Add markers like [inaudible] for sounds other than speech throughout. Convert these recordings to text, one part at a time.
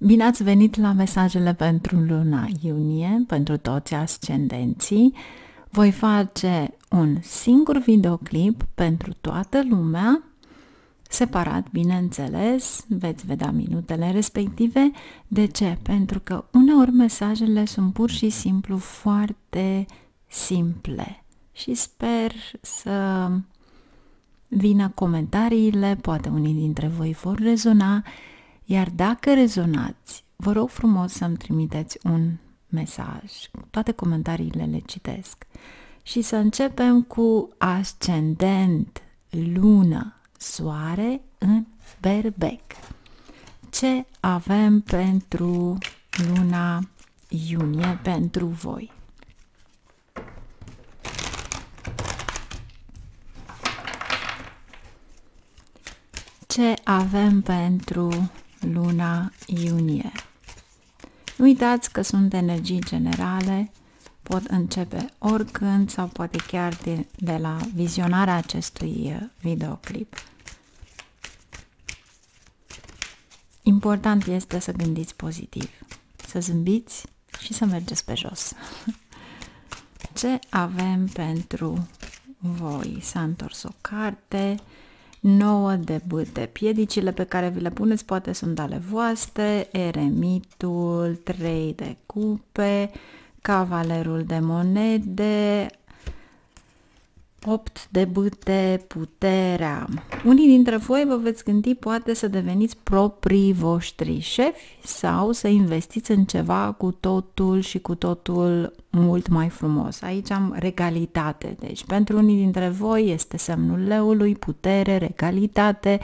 Bine ați venit la mesajele pentru luna iunie, pentru toți ascendenții. Voi face un singur videoclip pentru toată lumea, separat, bineînțeles, veți vedea minutele respective. De ce? Pentru că uneori mesajele sunt pur și simplu foarte simple și sper să vină comentariile, poate unii dintre voi vor rezona iar dacă rezonați, vă rog frumos să-mi trimiteți un mesaj. Toate comentariile le citesc. Și să începem cu ascendent, lună, soare în berbec. Ce avem pentru luna iunie pentru voi? Ce avem pentru luna iunie. Nu uitați că sunt energii generale, pot începe oricând sau poate chiar de, de la vizionarea acestui uh, videoclip. Important este să gândiți pozitiv, să zâmbiți și să mergeți pe jos. [laughs] Ce avem pentru voi? S-a întors o carte, 9 de bâte. Piedicile pe care vi le puneți poate sunt ale voastre, eremitul, 3 de cupe, cavalerul de monede, 8 de bâte, puterea. Unii dintre voi vă veți gândi poate să deveniți proprii voștri șefi sau să investiți în ceva cu totul și cu totul mult mai frumos. Aici am regalitate, deci pentru unii dintre voi este semnul leului, putere, regalitate,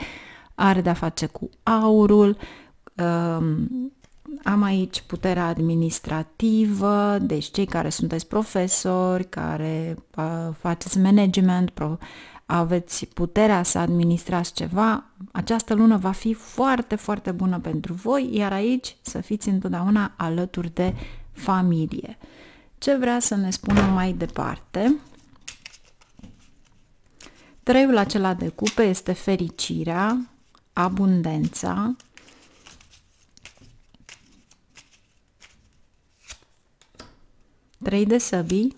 are de-a face cu aurul, um, am aici puterea administrativă, deci cei care sunteți profesori, care uh, faceți management, aveți puterea să administrați ceva, această lună va fi foarte, foarte bună pentru voi, iar aici să fiți întotdeauna alături de familie. Ce vrea să ne spună mai departe? Treiul acela de cupe este fericirea, abundența, 3 de săbii,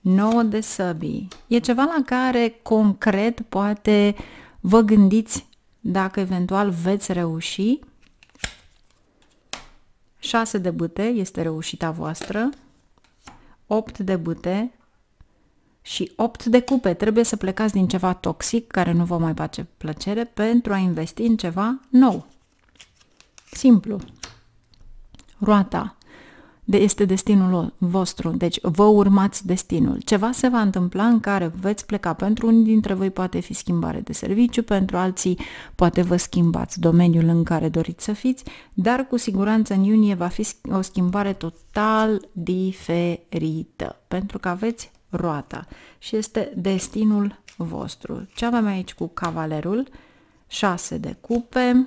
9 de săbii. E ceva la care concret poate vă gândiți dacă eventual veți reuși. 6 de bâte este reușita voastră, 8 de bâte și 8 de cupe. Trebuie să plecați din ceva toxic care nu vă mai face plăcere pentru a investi în ceva nou. Simplu. Roata de este destinul vostru, deci vă urmați destinul. Ceva se va întâmpla în care veți pleca. Pentru unii dintre voi poate fi schimbare de serviciu, pentru alții poate vă schimbați domeniul în care doriți să fiți, dar cu siguranță în iunie va fi o schimbare total diferită, pentru că aveți roata și este destinul vostru. Ce avem aici cu cavalerul? 6 de cupe,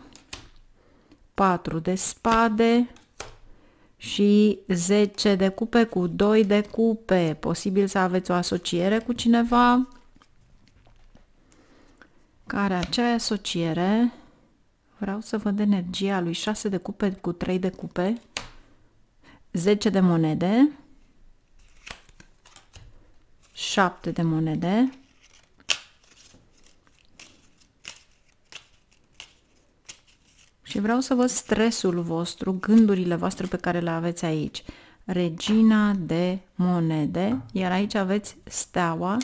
4 de spade, și 10 de cupe cu 2 de cupe. Posibil să aveți o asociere cu cineva care acea asociere vreau să văd energia lui 6 de cupe cu 3 de cupe 10 de monede 7 de monede Și vreau să văd stresul vostru, gândurile voastre pe care le aveți aici. Regina de monede, iar aici aveți steaua,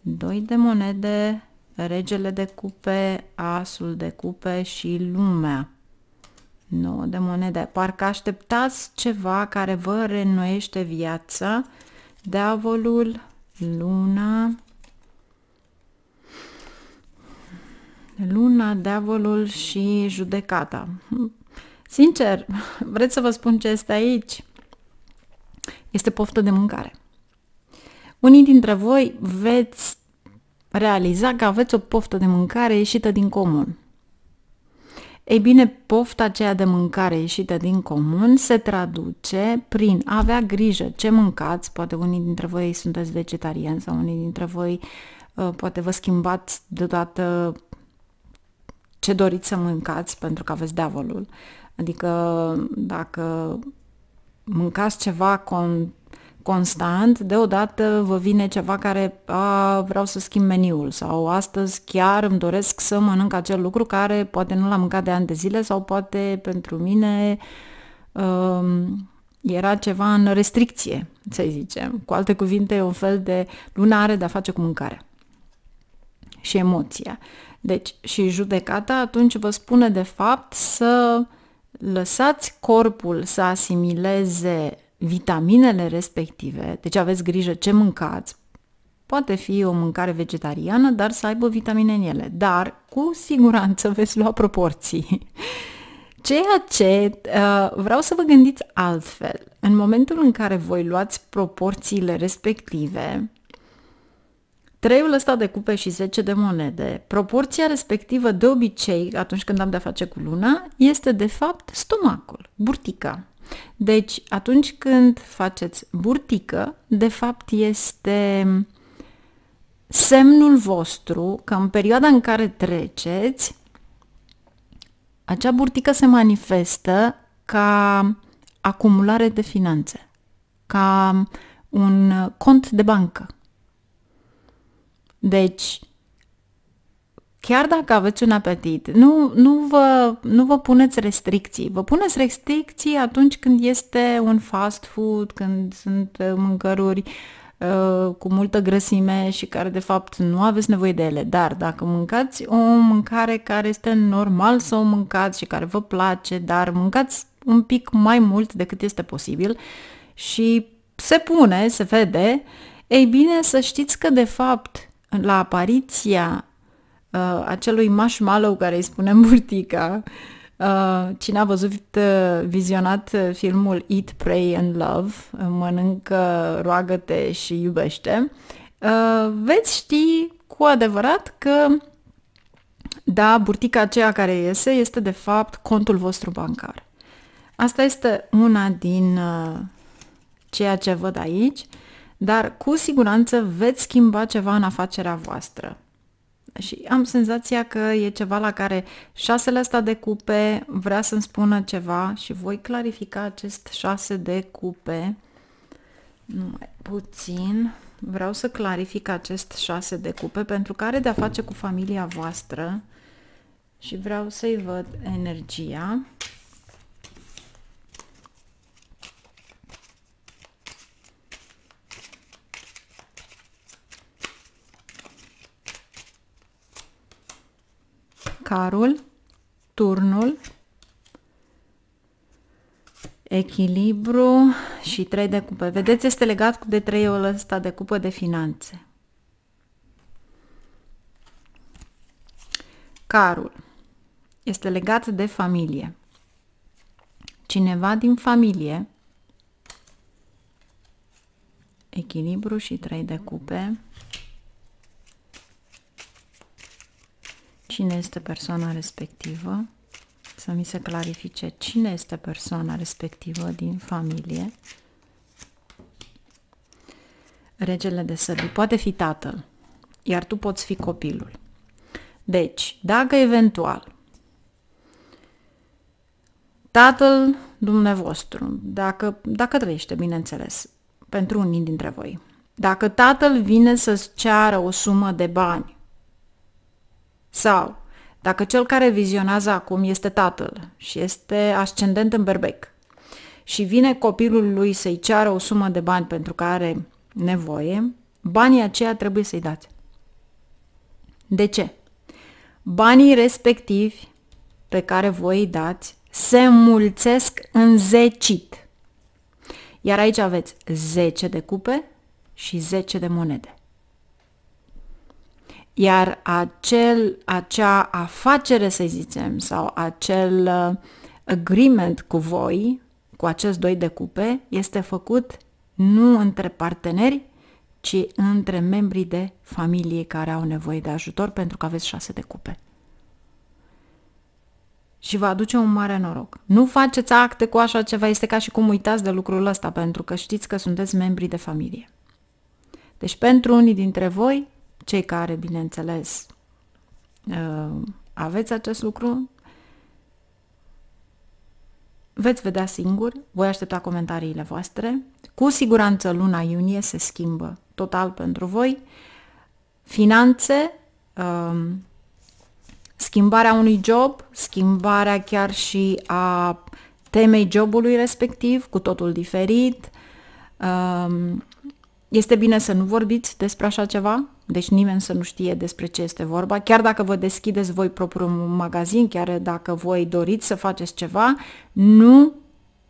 doi de monede, regele de cupe, asul de cupe și lumea. 9 de monede. Parcă așteptați ceva care vă renoiește viața. Deavolul, luna, Luna, diavolul și judecata. Hm. Sincer, [laughs] vreți să vă spun ce este aici? Este poftă de mâncare. Unii dintre voi veți realiza că aveți o poftă de mâncare ieșită din comun. Ei bine, pofta aceea de mâncare ieșită din comun se traduce prin a avea grijă ce mâncați, poate unii dintre voi sunteți vegetariani sau unii dintre voi uh, poate vă schimbați deodată ce doriți să mâncați pentru că aveți diavolul. Adică dacă mâncați ceva con- constant, deodată vă vine ceva care a, vreau să schimb meniul sau astăzi chiar îmi doresc să mănânc acel lucru care poate nu l-am mâncat de ani de zile sau poate pentru mine um, era ceva în restricție, să zicem. Cu alte cuvinte, e un fel de lunare de a face cu mâncarea și emoția. Deci, și judecata atunci vă spune de fapt să lăsați corpul să asimileze vitaminele respective, deci aveți grijă ce mâncați, poate fi o mâncare vegetariană, dar să aibă vitamine în ele, dar cu siguranță [laughs] veți lua proporții. Ceea ce uh, vreau să vă gândiți altfel, în momentul în care voi luați proporțiile respective, treiul ăsta de cupe și 10 de monede, proporția respectivă de obicei, atunci când am de-a face cu luna, este de fapt stomacul, burtica. Deci, atunci când faceți burtică, de fapt este semnul vostru că în perioada în care treceți, acea burtică se manifestă ca acumulare de finanțe, ca un cont de bancă, deci, chiar dacă aveți un apetit, nu, nu, vă, nu vă puneți restricții. Vă puneți restricții atunci când este un fast food, când sunt uh, mâncăruri uh, cu multă grăsime și care de fapt nu aveți nevoie de ele, dar dacă mâncați o mâncare care este normal să o mâncați și care vă place, dar mâncați un pic mai mult decât este posibil și se pune, se vede, ei bine să știți că de fapt la apariția uh, acelui marshmallow care îi spune Murtica, uh, cine a văzut uh, vizionat uh, filmul Eat, Pray and Love, uh, mănâncă, roagă-te și iubește, uh, veți ști cu adevărat că da, burtica aceea care iese este de fapt contul vostru bancar. Asta este una din uh, ceea ce văd aici dar cu siguranță veți schimba ceva în afacerea voastră. Și am senzația că e ceva la care șasele ăsta de cupe vrea să-mi spună ceva și voi clarifica acest șase de cupe numai puțin. Vreau să clarific acest șase de cupe pentru că are de-a face cu familia voastră și vreau să-i văd energia. carul, turnul, echilibru și trei de cupe. Vedeți, este legat cu de treiul ăsta de cupă de finanțe. Carul este legat de familie. Cineva din familie, echilibru și trei de cupe, cine este persoana respectivă, să mi se clarifice cine este persoana respectivă din familie. Regele de săbii poate fi tatăl, iar tu poți fi copilul. Deci, dacă eventual tatăl dumneavoastră, dacă, dacă trăiește, bineînțeles, pentru unii dintre voi, dacă tatăl vine să-ți ceară o sumă de bani sau, dacă cel care vizionează acum este tatăl și este ascendent în berbec și vine copilul lui să-i ceară o sumă de bani pentru care are nevoie, banii aceia trebuie să-i dați. De ce? Banii respectivi pe care voi îi dați se mulțesc în zecit. Iar aici aveți 10 de cupe și 10 de monede. Iar acel, acea afacere, să zicem, sau acel uh, agreement cu voi, cu acest doi de cupe, este făcut nu între parteneri, ci între membrii de familie care au nevoie de ajutor pentru că aveți șase de cupe. Și vă aduce un mare noroc. Nu faceți acte cu așa ceva, este ca și cum uitați de lucrul ăsta, pentru că știți că sunteți membrii de familie. Deci pentru unii dintre voi, cei care, bineînțeles, uh, aveți acest lucru, veți vedea singuri, voi aștepta comentariile voastre. Cu siguranță luna iunie se schimbă total pentru voi. Finanțe, um, schimbarea unui job, schimbarea chiar și a temei jobului respectiv, cu totul diferit. Um, este bine să nu vorbiți despre așa ceva, deci nimeni să nu știe despre ce este vorba. Chiar dacă vă deschideți voi propriul magazin, chiar dacă voi doriți să faceți ceva, nu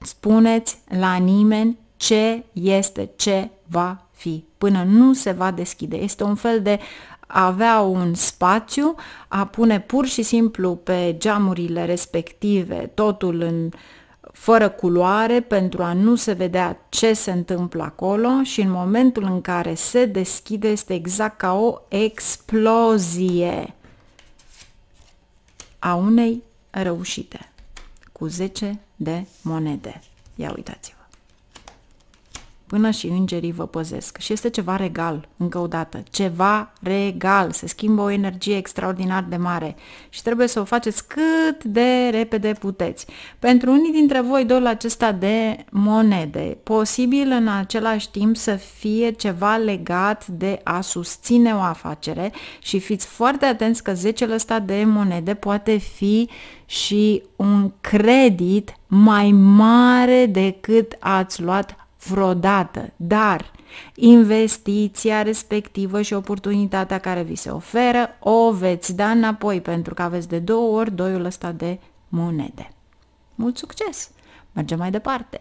spuneți la nimeni ce este ce va fi, până nu se va deschide. Este un fel de a avea un spațiu, a pune pur și simplu pe geamurile respective totul în uh, fără culoare pentru a nu se vedea ce se întâmplă acolo și în momentul în care se deschide este exact ca o explozie a unei reușite cu 10 de monede. Ia uitați-vă! până și îngerii vă păzesc. Și este ceva regal, încă o dată, ceva regal, se schimbă o energie extraordinar de mare și trebuie să o faceți cât de repede puteți. Pentru unii dintre voi, dolul acesta de monede, posibil în același timp să fie ceva legat de a susține o afacere și fiți foarte atenți că zecele ăsta de monede poate fi și un credit mai mare decât ați luat vreodată, dar investiția respectivă și oportunitatea care vi se oferă o veți da înapoi pentru că aveți de două ori doiul ăsta de monede. Mult succes! Mergem mai departe!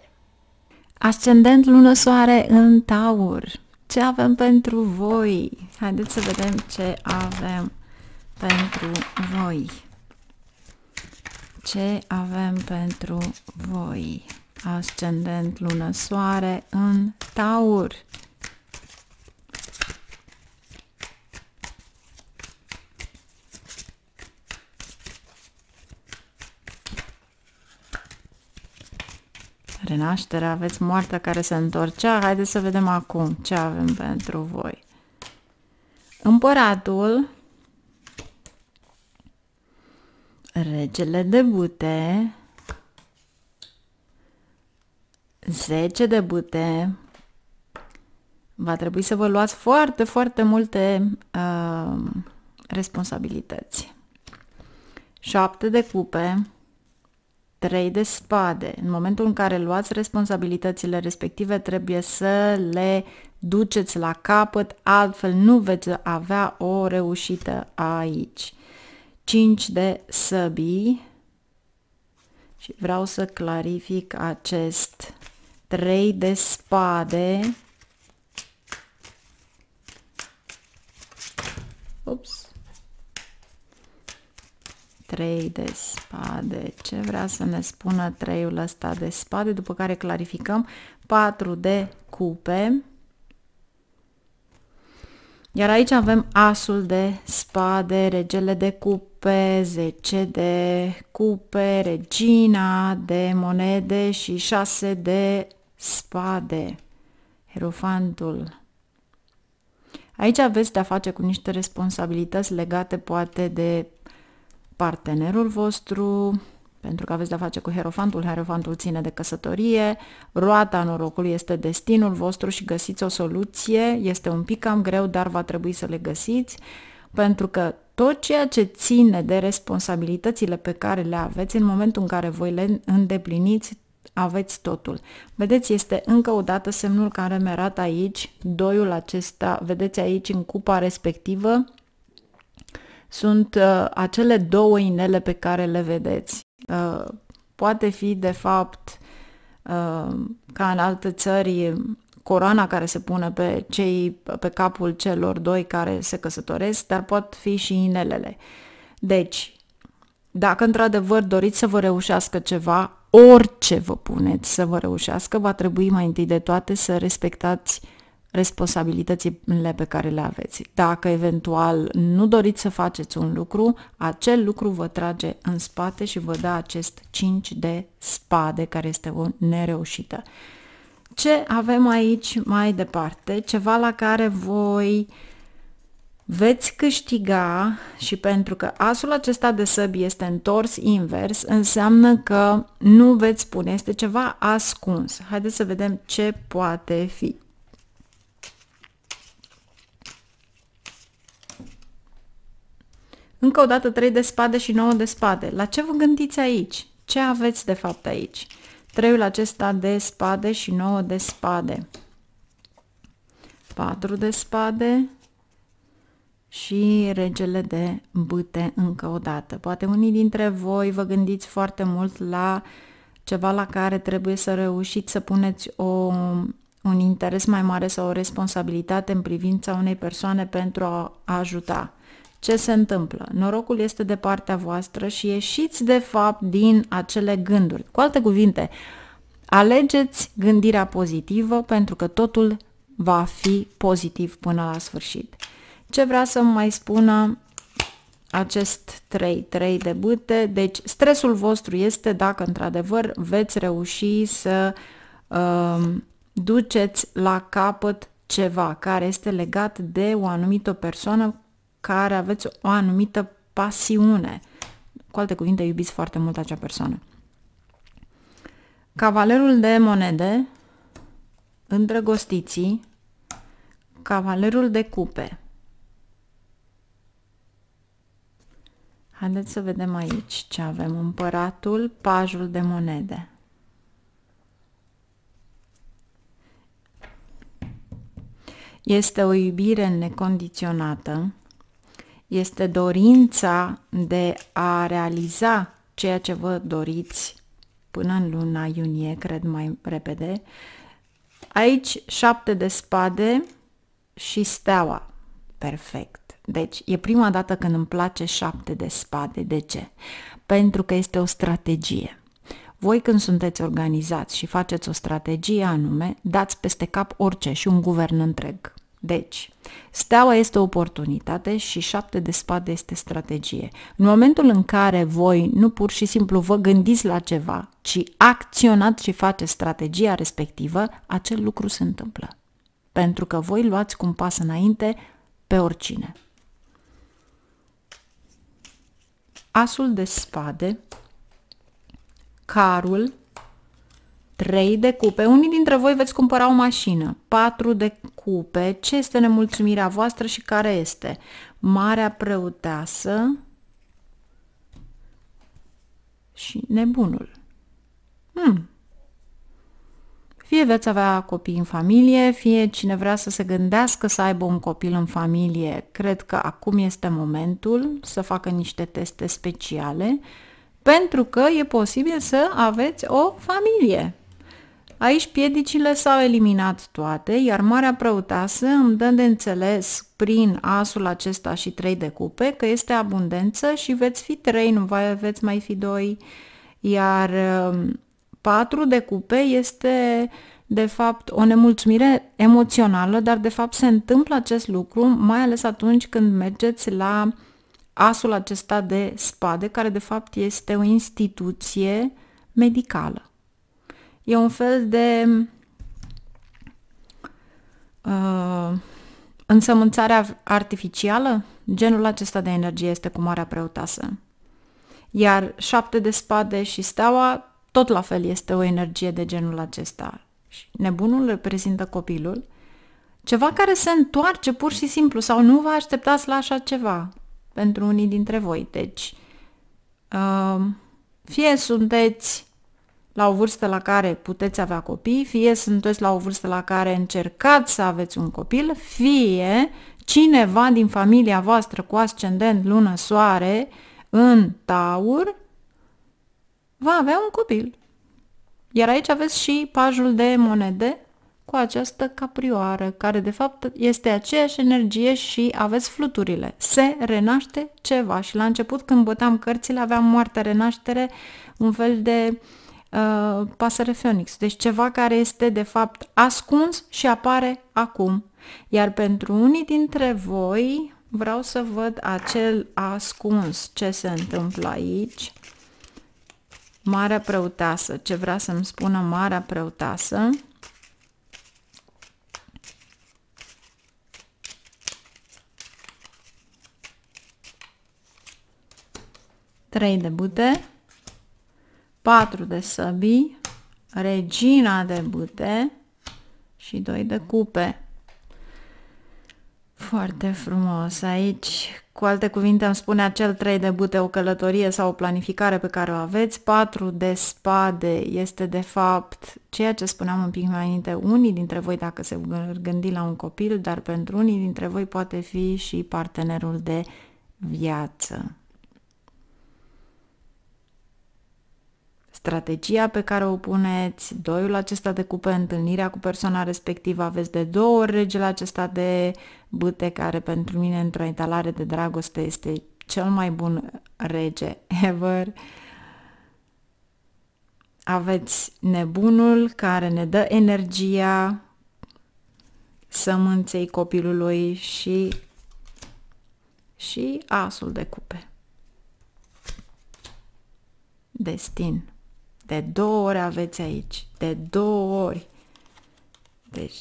Ascendent lună soare în taur. Ce avem pentru voi? Haideți să vedem ce avem pentru voi. Ce avem pentru voi? ascendent, lună, soare în taur. Renașterea, aveți moartea care se întorcea. Haideți să vedem acum ce avem pentru voi. Împăratul, regele de bute, 10 de bute Va trebui să vă luați foarte, foarte multe uh, responsabilități. 7 de cupe, 3 de spade. În momentul în care luați responsabilitățile respective, trebuie să le duceți la capăt, altfel nu veți avea o reușită aici. 5 de săbii și vreau să clarific acest trei de spade. Ups. Trei de spade. Ce vrea să ne spună treiul ăsta de spade? După care clarificăm. Patru de cupe. Iar aici avem asul de spade, regele de cupe, 10 de cupe, regina de monede și 6 de spade, erofantul. Aici aveți de-a face cu niște responsabilități legate poate de partenerul vostru, pentru că aveți de-a face cu herofantul, herofantul ține de căsătorie, roata norocului este destinul vostru și găsiți o soluție, este un pic cam greu, dar va trebui să le găsiți, pentru că tot ceea ce ține de responsabilitățile pe care le aveți în momentul în care voi le îndepliniți, aveți totul. Vedeți, este încă o dată semnul care mi arată aici, doiul acesta, vedeți aici în cupa respectivă, sunt uh, acele două inele pe care le vedeți. Uh, poate fi, de fapt, uh, ca în alte țări, coroana care se pune pe, cei, pe capul celor doi care se căsătoresc, dar pot fi și inelele. Deci, dacă într-adevăr doriți să vă reușească ceva, orice vă puneți să vă reușească, va trebui mai întâi de toate să respectați responsabilitățile pe care le aveți. Dacă eventual nu doriți să faceți un lucru, acel lucru vă trage în spate și vă dă acest 5 de spade, care este o nereușită. Ce avem aici mai departe? Ceva la care voi uh, veți câștiga și pentru că asul acesta de săbi este întors invers, înseamnă că nu veți spune, este ceva ascuns. Haideți să vedem ce poate fi. Încă o dată 3 de spade și 9 de spade. La ce vă gândiți aici? Ce aveți de fapt aici? Treiul acesta de spade și 9 de spade. 4 de spade, și regele de bâte încă o dată. Poate unii dintre voi vă gândiți foarte mult la ceva la care trebuie să reușiți să puneți o, un interes mai mare sau o responsabilitate în privința unei persoane pentru a ajuta. Ce se întâmplă? Norocul este de partea voastră și ieșiți de fapt din acele gânduri. Cu alte cuvinte, alegeți gândirea pozitivă pentru că totul va fi pozitiv până la sfârșit. Ce vrea să mai spună acest 3, 3 de bâte? Deci stresul vostru este dacă într-adevăr veți reuși să uh, duceți la capăt ceva care este legat de o anumită persoană care aveți o anumită pasiune. Cu alte cuvinte, iubiți foarte mult acea persoană. Cavalerul de monede, îndrăgostiții, cavalerul de cupe. Haideți să vedem aici ce avem. Împăratul, pajul de monede. Este o iubire necondiționată, este dorința de a realiza ceea ce vă doriți până în luna iunie, cred mai repede. Aici șapte de spade și steaua. Perfect. Deci, e prima dată când îmi place șapte de spade. De ce? Pentru că este o strategie. Voi când sunteți organizați și faceți o strategie anume, dați peste cap orice și un guvern întreg. Deci, steaua este o oportunitate și șapte de spade este strategie. În momentul în care voi nu pur și simplu vă gândiți la ceva, ci acționați și faceți strategia respectivă, acel lucru se întâmplă. Pentru că voi luați cu un pas înainte pe oricine. asul de spade, carul, trei de cupe. Unii dintre voi veți cumpăra o mașină. Patru de cupe. Ce este nemulțumirea voastră și care este? Marea preoteasă și nebunul. Hmm. Fie veți avea copii în familie, fie cine vrea să se gândească să aibă un copil în familie, cred că acum este momentul să facă niște teste speciale, pentru că e posibil să aveți o familie. Aici piedicile s-au eliminat toate, iar Marea Prăutasă îmi dă de înțeles prin asul acesta și trei de cupe că este abundență și veți fi trei, nu veți mai fi doi, iar 4 de cupe este de fapt o nemulțumire emoțională, dar de fapt se întâmplă acest lucru mai ales atunci când mergeți la asul acesta de spade, care de fapt este o instituție medicală. E un fel de uh, însămânțare artificială, genul acesta de energie este cu Marea Preotasă. Iar șapte de spade și steaua tot la fel este o energie de genul acesta. Și nebunul reprezintă copilul, ceva care se întoarce pur și simplu sau nu vă așteptați la așa ceva pentru unii dintre voi. Deci, um, fie sunteți la o vârstă la care puteți avea copii, fie sunteți la o vârstă la care încercați să aveți un copil, fie cineva din familia voastră cu ascendent, lună, soare în taur va avea un copil. Iar aici aveți și pajul de monede cu această caprioară, care de fapt este aceeași energie și aveți fluturile. Se renaște ceva și la început când băteam cărțile aveam moarte renaștere, un fel de uh, pasăre Phoenix. Deci ceva care este de fapt ascuns și apare acum. Iar pentru unii dintre voi vreau să văd acel ascuns, ce se întâmplă aici. Marea preoteasă, ce vrea să-mi spună marea preoteasă. Trei de bute, patru de săbii, regina de bute și doi de cupe. Foarte frumos aici. Cu alte cuvinte, îmi spune acel 3 de bute o călătorie sau o planificare pe care o aveți. 4 de spade este de fapt ceea ce spuneam un pic mai înainte. Unii dintre voi dacă se gândi la un copil, dar pentru unii dintre voi poate fi și partenerul de viață. strategia pe care o puneți, doiul acesta de cupe, întâlnirea cu persoana respectivă, aveți de două ori regele acesta de bâte care pentru mine într-o etalare de dragoste este cel mai bun rege ever. Aveți nebunul care ne dă energia sămânței copilului și, și asul de cupe. Destin. De două ori aveți aici. De două ori. Deci,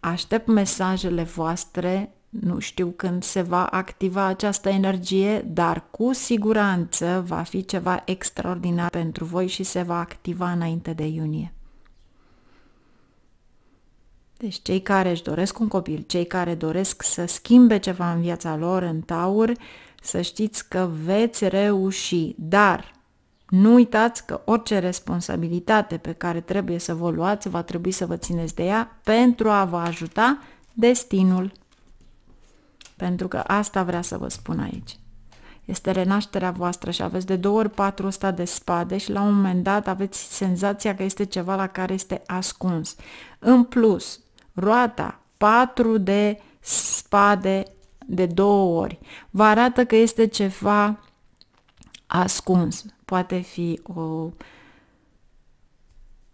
aștept mesajele voastre. Nu știu când se va activa această energie, dar cu siguranță va fi ceva extraordinar pentru voi și se va activa înainte de iunie. Deci cei care își doresc un copil, cei care doresc să schimbe ceva în viața lor, în taur, să știți că veți reuși, dar nu uitați că orice responsabilitate pe care trebuie să vă luați va trebui să vă țineți de ea pentru a vă ajuta destinul. Pentru că asta vrea să vă spun aici. Este renașterea voastră și aveți de două ori patru ăsta de spade și la un moment dat aveți senzația că este ceva la care este ascuns. În plus, roata, patru de spade de două ori, vă arată că este ceva ascuns, poate fi o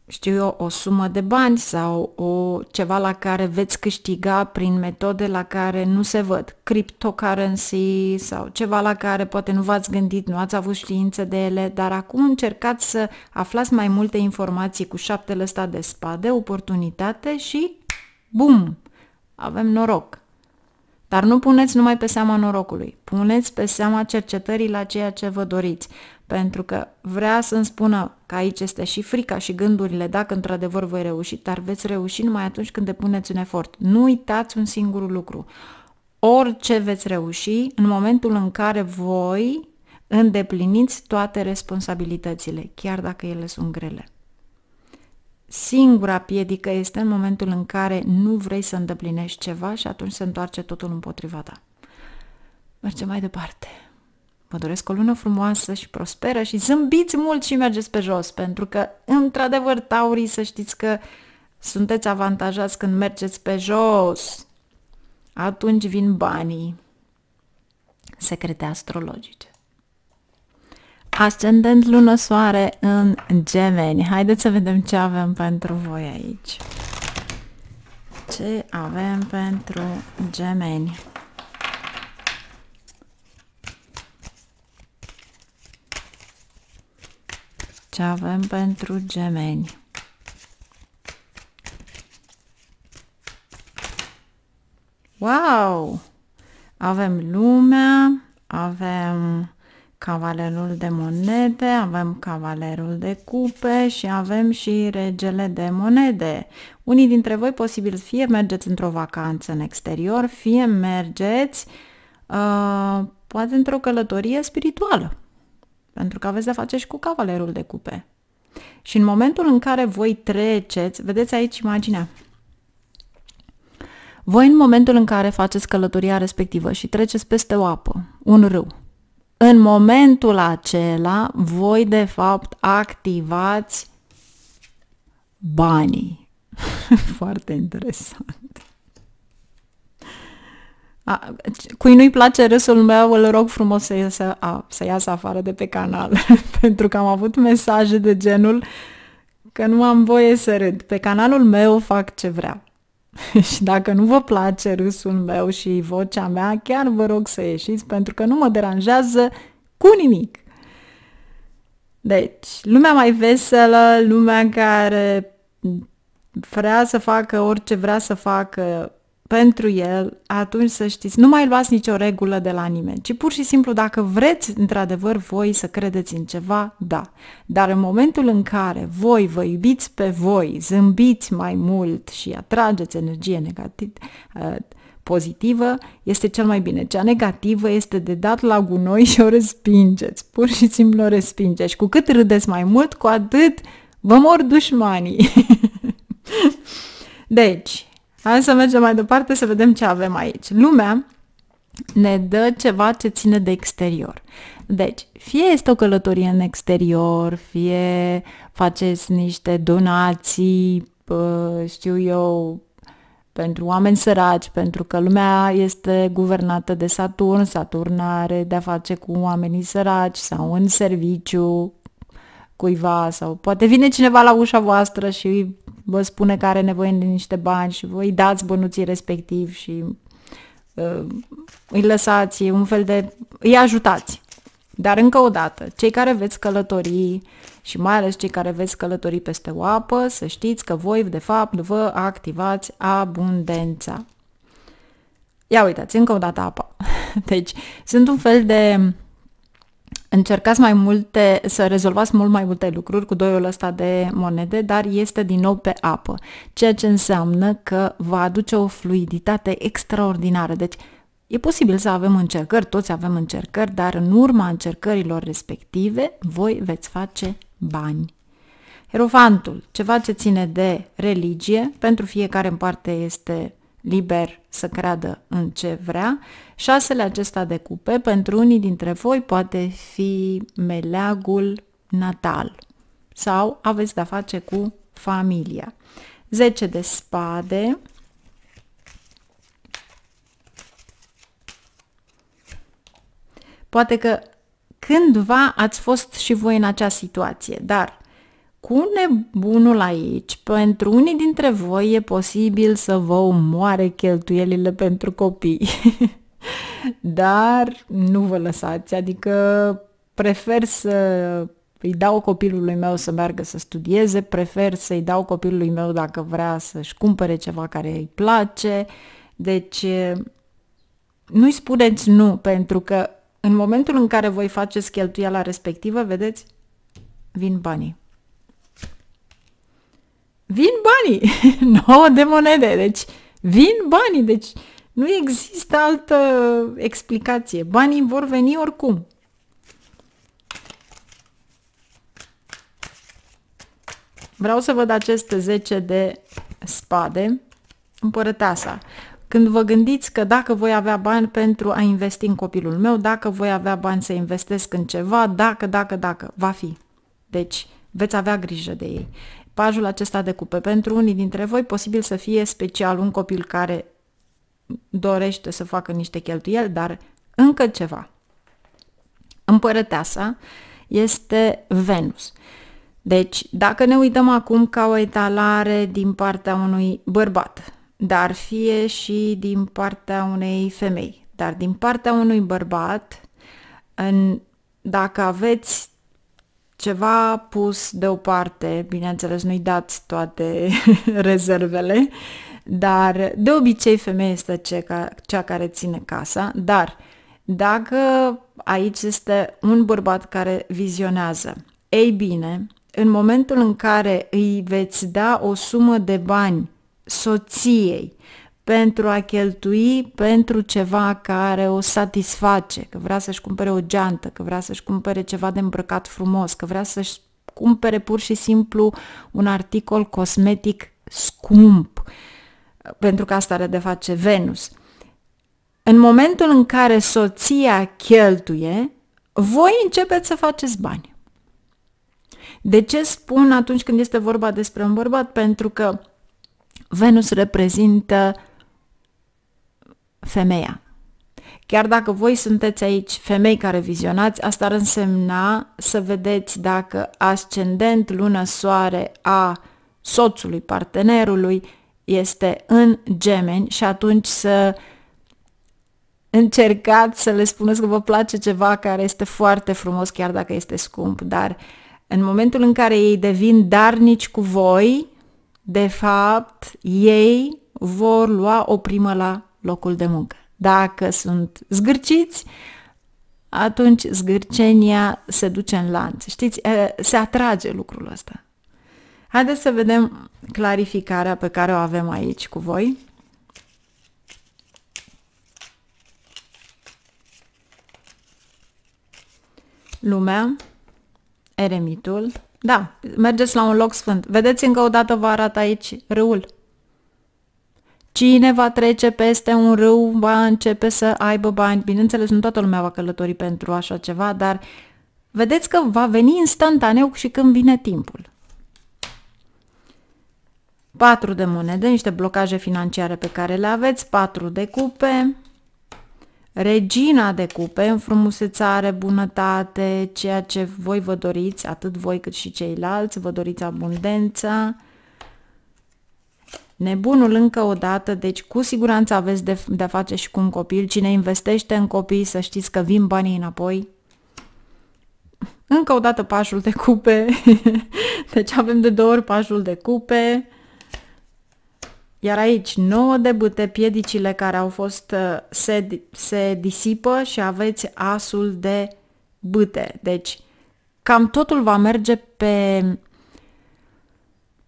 știu eu, o sumă de bani sau o, ceva la care veți câștiga prin metode la care nu se văd, cryptocurrency sau ceva la care poate nu v-ați gândit, nu ați avut știință de ele, dar acum încercați să aflați mai multe informații cu șaptele ăsta de spade, oportunitate și bum, avem noroc. Dar nu puneți numai pe seama norocului, puneți pe seama cercetării la ceea ce vă doriți pentru că vrea să-mi spună că aici este și frica și gândurile dacă într-adevăr voi reuși, dar veți reuși numai atunci când depuneți un efort. Nu uitați un singur lucru. Orice veți reuși în momentul în care voi îndepliniți toate responsabilitățile, chiar dacă ele sunt grele. Singura piedică este în momentul în care nu vrei să îndeplinești ceva și atunci se întoarce totul împotriva ta. Mergem mai departe. Vă doresc o lună frumoasă și prosperă și zâmbiți mult și mergeți pe jos, pentru că, într-adevăr, taurii, să știți că sunteți avantajați când mergeți pe jos. Atunci vin banii. Secrete astrologice. Ascendent lună soare în gemeni. Haideți să vedem ce avem pentru voi aici. Ce avem pentru gemeni? ce avem pentru gemeni. Wow! Avem lumea, avem cavalerul de monede, avem cavalerul de cupe și avem și regele de monede. Unii dintre voi posibil fie mergeți într-o vacanță în exterior, fie mergeți uh, poate într-o călătorie spirituală pentru că aveți de face și cu cavalerul de cupe. Și în momentul în care voi treceți, vedeți aici imaginea, voi în momentul în care faceți călătoria respectivă și treceți peste o apă, un râu, în momentul acela voi de fapt activați banii. [laughs] Foarte interesant. A, cui nu-i place râsul meu, îl rog frumos să iasă, a, să iasă afară de pe canal, [laughs] pentru că am avut mesaje de genul că nu am voie să râd. Pe canalul meu fac ce vreau. [laughs] și dacă nu vă place râsul meu și vocea mea, chiar vă rog să ieșiți, pentru că nu mă deranjează cu nimic. Deci, lumea mai veselă, lumea care vrea să facă orice vrea să facă pentru el, atunci să știți, nu mai luați nicio regulă de la nimeni, ci pur și simplu dacă vreți într-adevăr voi să credeți în ceva, da. Dar în momentul în care voi vă iubiți pe voi, zâmbiți mai mult și atrageți energie negativă, uh, pozitivă este cel mai bine. Cea negativă este de dat la gunoi și o respingeți. Pur și simplu o respingeți. Cu cât râdeți mai mult, cu atât vă mor dușmanii. [laughs] deci, Hai să mergem mai departe să vedem ce avem aici. Lumea ne dă ceva ce ține de exterior. Deci, fie este o călătorie în exterior, fie faceți niște donații, știu eu, pentru oameni săraci, pentru că lumea este guvernată de Saturn, Saturn are de-a face cu oamenii săraci sau în serviciu cuiva sau poate vine cineva la ușa voastră și vă spune că are nevoie de niște bani și voi dați bănuții respectiv și uh, îi lăsați un fel de... îi ajutați. Dar încă o dată, cei care veți călători și mai ales cei care veți călători peste o apă, să știți că voi, de fapt, vă activați abundența. Ia uitați, încă o dată apa. [laughs] Deci, sunt un fel de încercați mai multe, să rezolvați mult mai multe lucruri cu doiul ăsta de monede, dar este din nou pe apă, ceea ce înseamnă că va aduce o fluiditate extraordinară. Deci e posibil să avem încercări, toți avem încercări, dar în urma încercărilor respective voi veți face bani. Hierofantul, ceva ce ține de religie, pentru fiecare în parte este liber să creadă în ce vrea. Șasele acesta de cupe, pentru unii dintre voi, poate fi meleagul natal sau aveți de-a face cu familia. 10 de spade, Poate că cândva ați fost și voi în acea situație, dar cu nebunul aici, pentru unii dintre voi e posibil să vă omoare cheltuielile pentru copii. [laughs] Dar nu vă lăsați, adică prefer să îi dau copilului meu să meargă să studieze, prefer să-i dau copilului meu dacă vrea să-și cumpere ceva care îi place. Deci nu-i spuneți nu, pentru că în momentul în care voi faceți cheltuiala respectivă, vedeți, vin banii vin banii, 9 [laughs] de monede, deci vin banii, deci nu există altă explicație. Banii vor veni oricum. Vreau să văd aceste 10 de spade împărăteasa. Când vă gândiți că dacă voi avea bani pentru a investi în copilul meu, dacă voi avea bani să investesc în ceva, dacă, dacă, dacă, va fi. Deci, veți avea grijă de ei tipajul acesta de cupe. Pentru unii dintre voi posibil să fie special un copil care dorește să facă niște cheltuieli, dar încă ceva. Împărăteasa este Venus. Deci, dacă ne uităm acum ca o etalare din partea unui bărbat, dar fie și din partea unei femei, dar din partea unui bărbat, în, dacă aveți ceva pus deoparte, bineînțeles nu-i dați toate [laughs] rezervele, dar de obicei femeia este cea, care ține casa, dar dacă aici este un bărbat care vizionează, ei bine, în momentul în care îi veți da o sumă de bani soției pentru a cheltui pentru ceva care o satisface, că vrea să-și cumpere o geantă, că vrea să-și cumpere ceva de îmbrăcat frumos, că vrea să-și cumpere pur și simplu un articol cosmetic scump, pentru că asta are de face Venus. În momentul în care soția cheltuie, voi începeți să faceți bani. De ce spun atunci când este vorba despre un bărbat? Pentru că Venus reprezintă femeia. Chiar dacă voi sunteți aici femei care vizionați, asta ar însemna să vedeți dacă ascendent, lună, soare a soțului, partenerului este în gemeni și atunci să încercați să le spuneți că vă place ceva care este foarte frumos, chiar dacă este scump, dar în momentul în care ei devin darnici cu voi, de fapt, ei vor lua o primă la locul de muncă. Dacă sunt zgârciți, atunci zgârcenia se duce în lanț. Știți, se atrage lucrul ăsta. Haideți să vedem clarificarea pe care o avem aici cu voi. Lumea, eremitul, da, mergeți la un loc sfânt. Vedeți încă o dată vă arată aici râul. Cine va trece peste un râu va începe să aibă bani. Bineînțeles, nu toată lumea va călători pentru așa ceva, dar vedeți că va veni instantaneu și când vine timpul. 4 de monede, niște blocaje financiare pe care le aveți, 4 de cupe, regina de cupe, înfrumusețare, bunătate, ceea ce voi vă doriți, atât voi cât și ceilalți, vă doriți abundența, Nebunul încă o dată, deci cu siguranță aveți de, de a face și cu un copil. Cine investește în copii, să știți că vin banii înapoi. Încă o dată pașul de cupe. [laughs] deci avem de două ori pașul de cupe. Iar aici, nouă de bute piedicile care au fost uh, se, se disipă și aveți asul de bute, Deci, cam totul va merge pe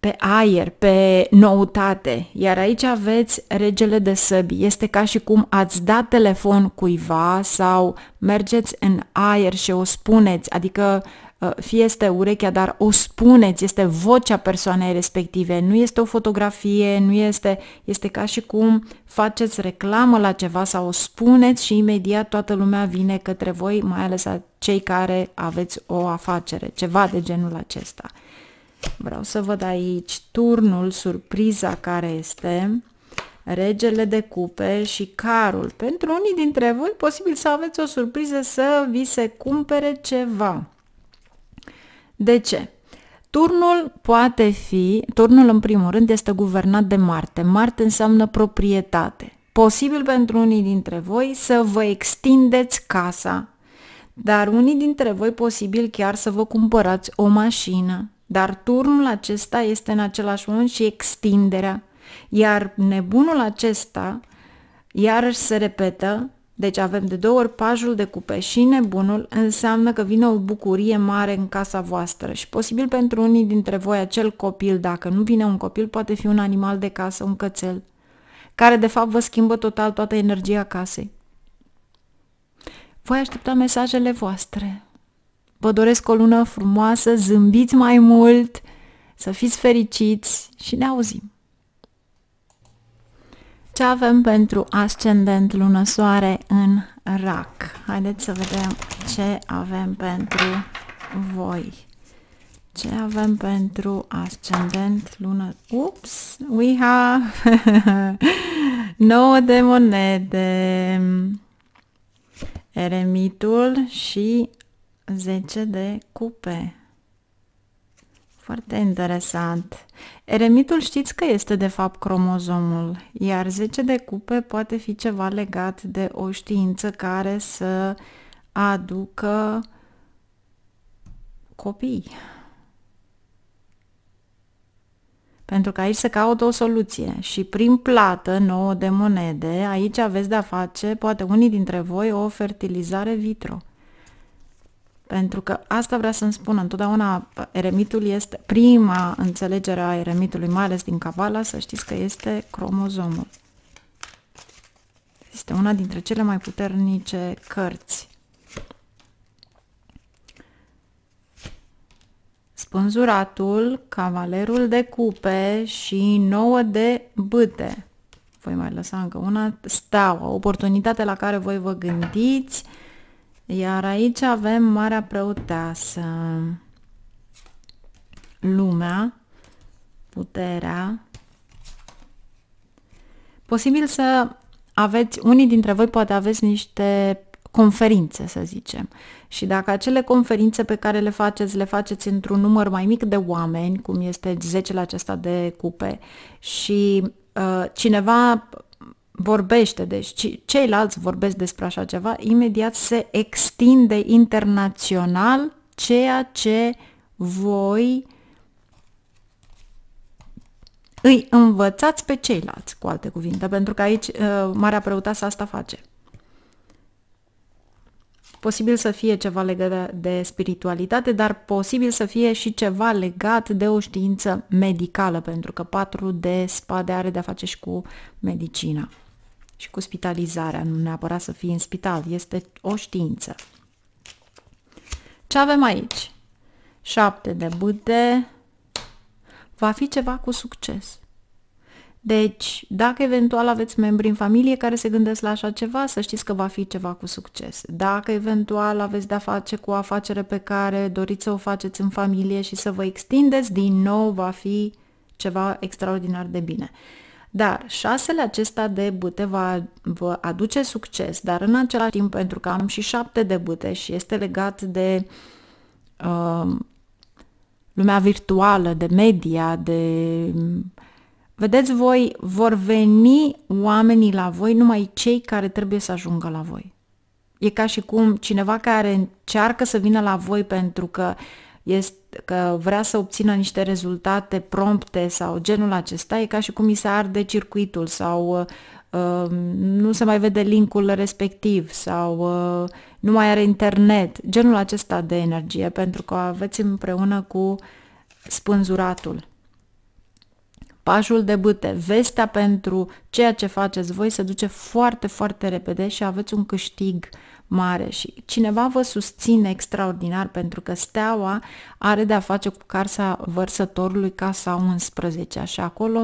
pe aer, pe noutate, iar aici aveți regele de săbi. Este ca și cum ați da telefon cuiva sau mergeți în aer și o spuneți, adică ă, fie este urechea, dar o spuneți, este vocea persoanei respective, nu este o fotografie, nu este, este ca și cum faceți reclamă la ceva sau o spuneți și imediat toată lumea vine către voi, mai ales cei care aveți o afacere, ceva de genul acesta. Vreau să văd aici turnul, surpriza care este, regele de cupe și carul. Pentru unii dintre voi, posibil să aveți o surpriză să vi se cumpere ceva. De ce? Turnul poate fi, turnul în primul rând este guvernat de Marte. Marte înseamnă proprietate. Posibil pentru unii dintre voi să vă extindeți casa, dar unii dintre voi posibil chiar să vă cumpărați o mașină, dar turnul acesta este în același moment și extinderea. Iar nebunul acesta iarăși se repetă, deci avem de două ori pajul de cupe și nebunul, înseamnă că vine o bucurie mare în casa voastră și posibil pentru unii dintre voi acel copil, dacă nu vine un copil, poate fi un animal de casă, un cățel, care de fapt vă schimbă total toată energia casei. Voi aștepta mesajele voastre. Vă doresc o lună frumoasă, zâmbiți mai mult, să fiți fericiți și ne auzim! Ce avem pentru ascendent lună soare în rac? Haideți să vedem ce avem pentru voi. Ce avem pentru ascendent lună? Ups, we have 9 [laughs] de monede, eremitul și 10 de cupe. Foarte interesant. Eremitul știți că este de fapt cromozomul, iar 10 de cupe poate fi ceva legat de o știință care să aducă copii. Pentru că aici se caută o soluție și prin plată nouă de monede, aici aveți de-a face, poate unii dintre voi, o fertilizare vitro. Pentru că asta vrea să-mi spun. întotdeauna eremitul este, prima înțelegere a eremitului, mai ales din Cabala, să știți că este cromozomul. Este una dintre cele mai puternice cărți. Spânzuratul, cavalerul de cupe și nouă de bâte. Voi mai lăsa încă una. Steaua, oportunitate la care voi vă gândiți, iar aici avem Marea Preoteasă, lumea, puterea. Posibil să aveți, unii dintre voi poate aveți niște conferințe, să zicem. Și dacă acele conferințe pe care le faceți, le faceți într-un număr mai mic de oameni, cum este 10 la acesta de cupe, și uh, cineva vorbește, deci ceilalți vorbesc despre așa ceva, imediat se extinde internațional ceea ce voi îi învățați pe ceilalți, cu alte cuvinte, pentru că aici uh, Marea Preoteasă asta face. Posibil să fie ceva legat de spiritualitate, dar posibil să fie și ceva legat de o știință medicală, pentru că patru de spade are de-a face și cu medicina și cu spitalizarea, nu neapărat să fii în spital, este o știință. Ce avem aici? 7 de bâte. Va fi ceva cu succes. Deci, dacă eventual aveți membri în familie care se gândesc la așa ceva, să știți că va fi ceva cu succes. Dacă eventual aveți de-a face cu o afacere pe care doriți să o faceți în familie și să vă extindeți, din nou va fi ceva extraordinar de bine. Dar șasele acesta de bute va, vă aduce succes, dar în același timp, pentru că am și șapte de bute și este legat de uh, lumea virtuală, de media, de... Vedeți voi, vor veni oamenii la voi numai cei care trebuie să ajungă la voi. E ca și cum cineva care încearcă să vină la voi pentru că este că vrea să obțină niște rezultate prompte sau genul acesta, e ca și cum i se arde circuitul sau uh, um, nu se mai vede linkul respectiv sau uh, nu mai are internet, genul acesta de energie, pentru că o aveți împreună cu spânzuratul. Pașul de bâte, vestea pentru ceea ce faceți voi se duce foarte, foarte repede și aveți un câștig uh, mare și cineva vă susține extraordinar pentru că steaua are de-a face cu casa vărsătorului, casa 11 și acolo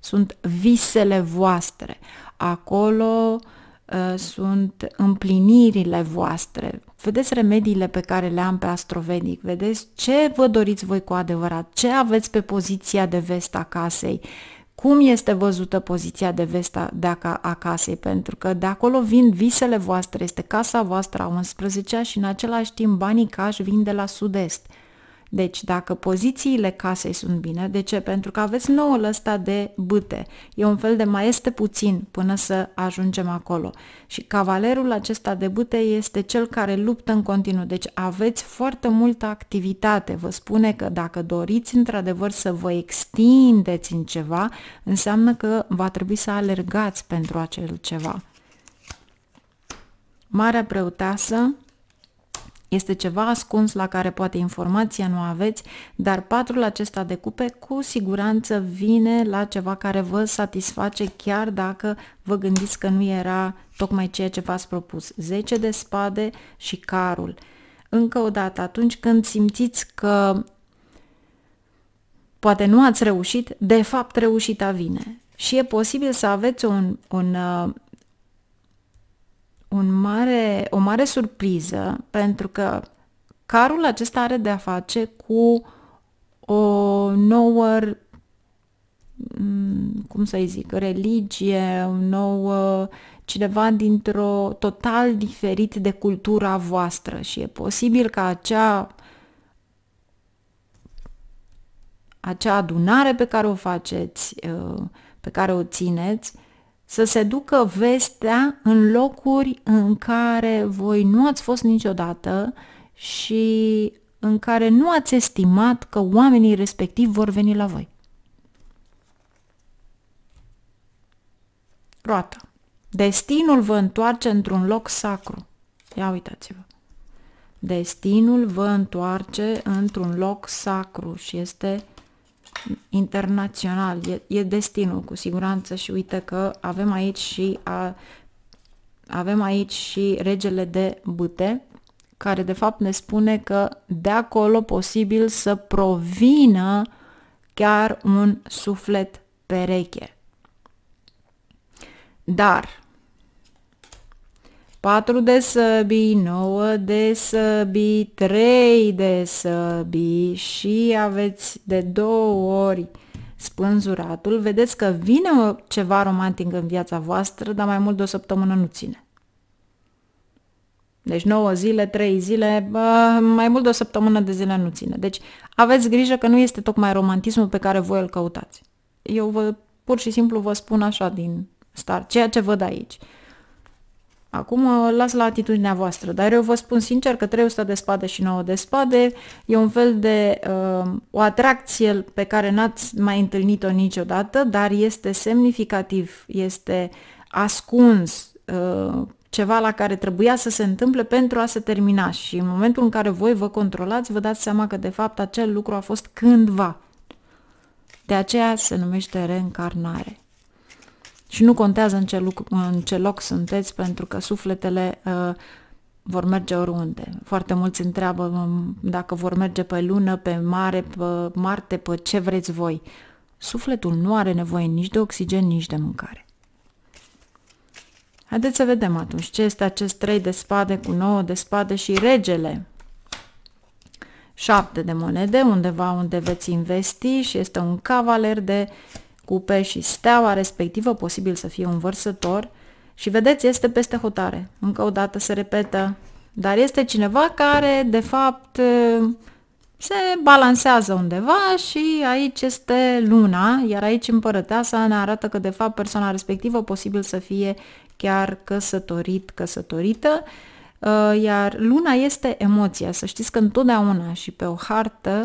sunt visele voastre, acolo uh, sunt împlinirile voastre. Vedeți remediile pe care le am pe astrovedic, vedeți ce vă doriți voi cu adevărat, ce aveți pe poziția de vest a casei, uh, cum este văzută poziția de vest de a casei, pentru că de acolo vin visele voastre, este casa voastră a 11-a și în același timp banii cash vin de la sud-est. Deci dacă pozițiile casei sunt bine, de ce? Pentru că aveți noul ăsta de bâte. E un fel de mai este puțin până să ajungem acolo. Și cavalerul acesta de bâte este cel care luptă în continuu. Deci aveți foarte multă activitate. Vă spune că dacă doriți într-adevăr să vă extindeți în ceva, înseamnă că va trebui să alergați pentru acel ceva. Marea preoteasă este ceva ascuns la care poate informația nu aveți, dar patrul acesta de cupe cu siguranță vine la ceva care vă satisface chiar dacă vă gândiți că nu era tocmai ceea ce v-ați propus. 10 de spade și carul. Încă o dată, atunci când simțiți că poate nu ați reușit, de fapt reușita vine. Și e posibil să aveți un, un uh, un mare, o mare surpriză pentru că carul acesta are de a face cu o nouă mm, cum să zic, religie, un nou cineva dintr-o total diferit de cultura voastră și e posibil ca acea acea adunare pe care o faceți, uh, pe care o țineți, să se ducă vestea în locuri în care voi nu ați fost niciodată și în care nu ați estimat că oamenii respectivi vor veni la voi. Roata. Destinul vă întoarce într-un loc sacru. Ia uitați-vă. Destinul vă întoarce într-un loc sacru și este internațional, e, e destinul cu siguranță și uite că avem aici și a, avem aici și regele de bute, care de fapt ne spune că de acolo posibil să provină chiar un suflet pereche. Dar 4 de săbi, 9 de săbi, 3 de săbi și aveți de două ori spânzuratul, vedeți că vine ceva romantic în viața voastră, dar mai mult de o săptămână nu ține. Deci 9 zile, 3 zile, bă, mai mult de o săptămână de zile nu ține. Deci aveți grijă că nu este tocmai romantismul pe care voi îl căutați. Eu vă, pur și simplu vă spun așa din start, ceea ce văd aici. Uh, Acum uh, las la atitudinea voastră, dar eu vă spun sincer că 300 de spade și 9 de spade e un fel de uh, o atracție pe care n-ați mai întâlnit-o niciodată, dar este semnificativ, este ascuns, uh, ceva la care trebuia să se întâmple pentru a se termina și în momentul în care voi vă controlați, vă dați seama că de fapt acel lucru a fost cândva. De aceea se numește reîncarnare. Și nu contează în ce, loc, în ce loc sunteți, pentru că sufletele uh, vor merge oriunde. Foarte mulți întreabă um, dacă vor merge pe lună, pe mare, pe Marte, pe ce vreți voi. Sufletul nu are nevoie nici de oxigen, nici de mâncare. Haideți să vedem atunci ce este acest 3 de spade cu 9 de spade și regele. 7 de monede, undeva unde veți investi și este un cavaler de cupe și steaua respectivă posibil să fie un vărsător și vedeți, este peste hotare. Încă o dată se repetă, dar este cineva care de fapt se balansează undeva și aici este luna, iar aici împărăteasa ne arată că de fapt persoana respectivă posibil să fie chiar căsătorit, căsătorită, iar luna este emoția. Să știți că întotdeauna și pe o hartă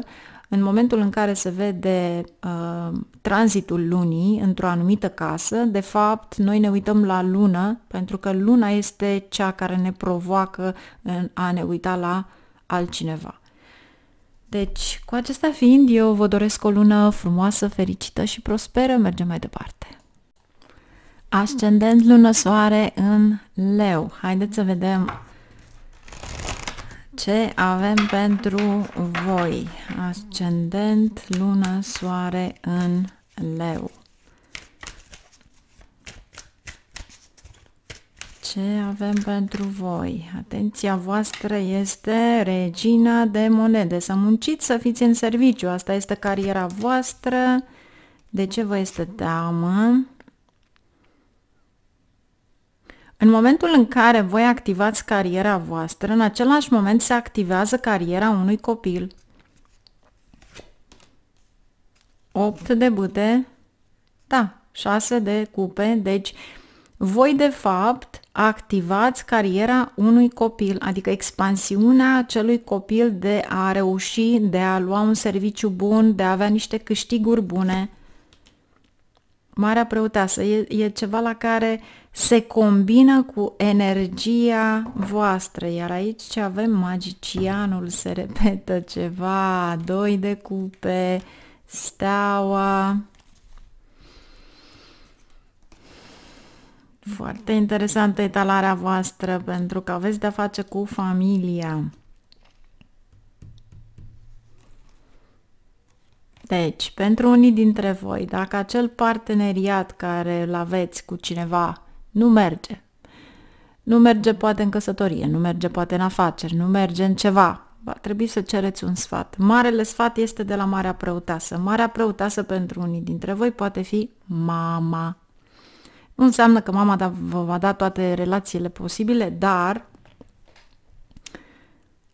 în momentul în care se vede uh, tranzitul lunii într-o anumită casă, de fapt, noi ne uităm la lună, pentru că luna este cea care ne provoacă în a ne uita la altcineva. Deci, cu acesta fiind, eu vă doresc o lună frumoasă, fericită și prosperă. Mergem mai departe. Ascendent lună soare în leu. Haideți să vedem ce avem pentru voi? Ascendent, lună, soare în leu. Ce avem pentru voi? Atenția voastră este regina de monede. Să munciți, să fiți în serviciu. Asta este cariera voastră. De ce vă este teamă? În momentul în care voi activați cariera voastră, în același moment se activează cariera unui copil. 8 de bute, da, 6 de cupe, deci voi de fapt activați cariera unui copil, adică expansiunea acelui copil de a reuși, de a lua un serviciu bun, de a avea niște câștiguri bune. Marea preoteasă e, e ceva la care uh, se combină cu energia voastră, iar aici ce avem magicianul, se repetă ceva, doi de cupe, steaua. Foarte interesantă etalarea voastră pentru că aveți de-a face cu familia. Deci, pentru unii dintre voi, dacă acel parteneriat care îl aveți cu cineva nu merge. Nu merge poate în căsătorie, nu merge poate în afaceri, nu merge în ceva. Va trebui să cereți un sfat. Marele sfat este de la Marea Preotasă. Marea Preotasă pentru unii dintre voi poate fi mama. Nu înseamnă că mama da, vă va da toate relațiile posibile, dar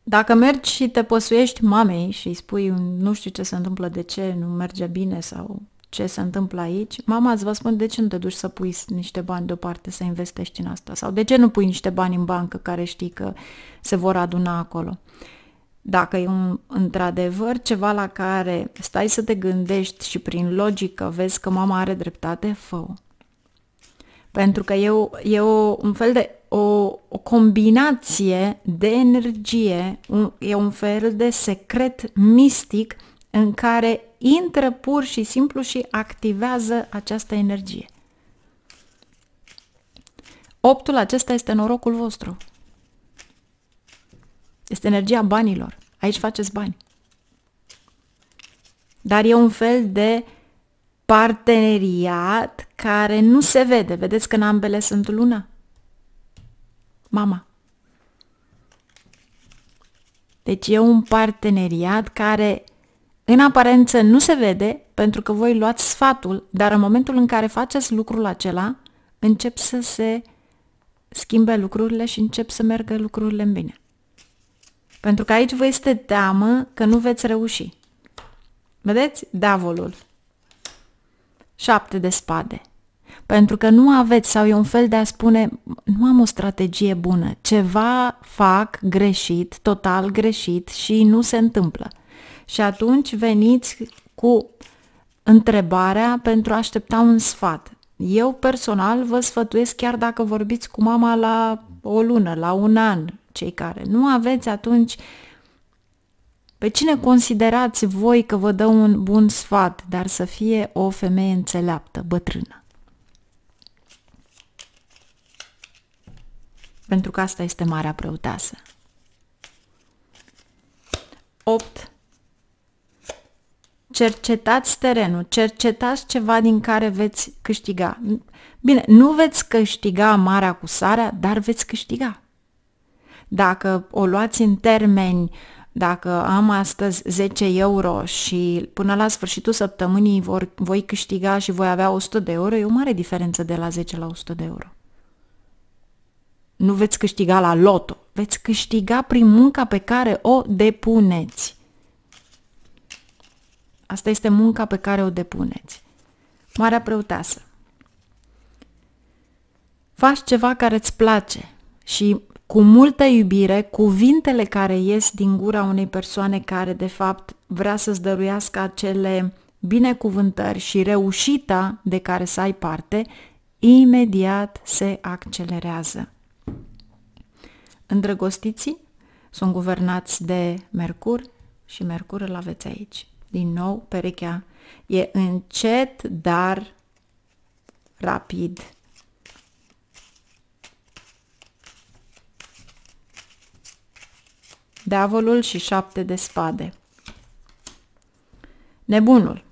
dacă mergi și te păsuiești mamei și îi spui nu știu ce se întâmplă, de ce nu merge bine sau ce se întâmplă aici, mama îți va spune de ce nu te duci să pui niște bani deoparte să investești în asta sau de ce nu pui niște bani în bancă care știi că se vor aduna acolo. Dacă e un, într-adevăr ceva la care stai să te gândești și prin logică vezi că mama are dreptate, fă -o. Pentru că e, o, e o, un fel de o, o combinație de energie, un, e un fel de secret mistic în care intră pur și simplu și activează această energie. Optul acesta este norocul vostru. Este energia banilor. Aici faceți bani. Dar e un fel de parteneriat care nu se vede. Vedeți că în ambele sunt luna? Mama. Deci e un parteneriat care în aparență nu se vede pentru că voi luați sfatul, dar în momentul în care faceți lucrul acela, încep să se schimbe lucrurile și încep să meargă lucrurile în bine. Pentru că aici vă este teamă că nu veți reuși. Vedeți? Davolul. Șapte de spade. Pentru că nu aveți, sau e un fel de a spune, nu am o strategie bună, ceva fac greșit, total greșit și nu se întâmplă și atunci veniți cu întrebarea pentru a aștepta un sfat. Eu personal vă sfătuiesc chiar dacă vorbiți cu mama la o lună, la un an, cei care nu aveți atunci pe cine considerați voi că vă dă un bun sfat, dar să fie o femeie înțeleaptă, bătrână. Pentru că asta este marea preoteasă. 8 cercetați terenul, cercetați ceva din care veți câștiga. Bine, nu veți câștiga marea cu sarea, dar veți câștiga. Dacă o luați în termeni, dacă am astăzi 10 euro și până la sfârșitul săptămânii vor, voi câștiga și voi avea 100 de euro, e o mare diferență de la 10 la 100 de euro. Nu veți câștiga la loto, veți câștiga prin munca pe care o depuneți. Asta este munca pe care o depuneți. Marea preoteasă. Faci ceva care îți place și cu multă iubire, cuvintele care ies din gura unei persoane care de fapt vrea să-ți dăruiască acele binecuvântări și reușita de care să ai parte, imediat se accelerează. Îndrăgostiții sunt guvernați de Mercur și Mercur îl aveți aici. Din nou, perechea e încet, dar rapid. Diavolul și șapte de spade. Nebunul.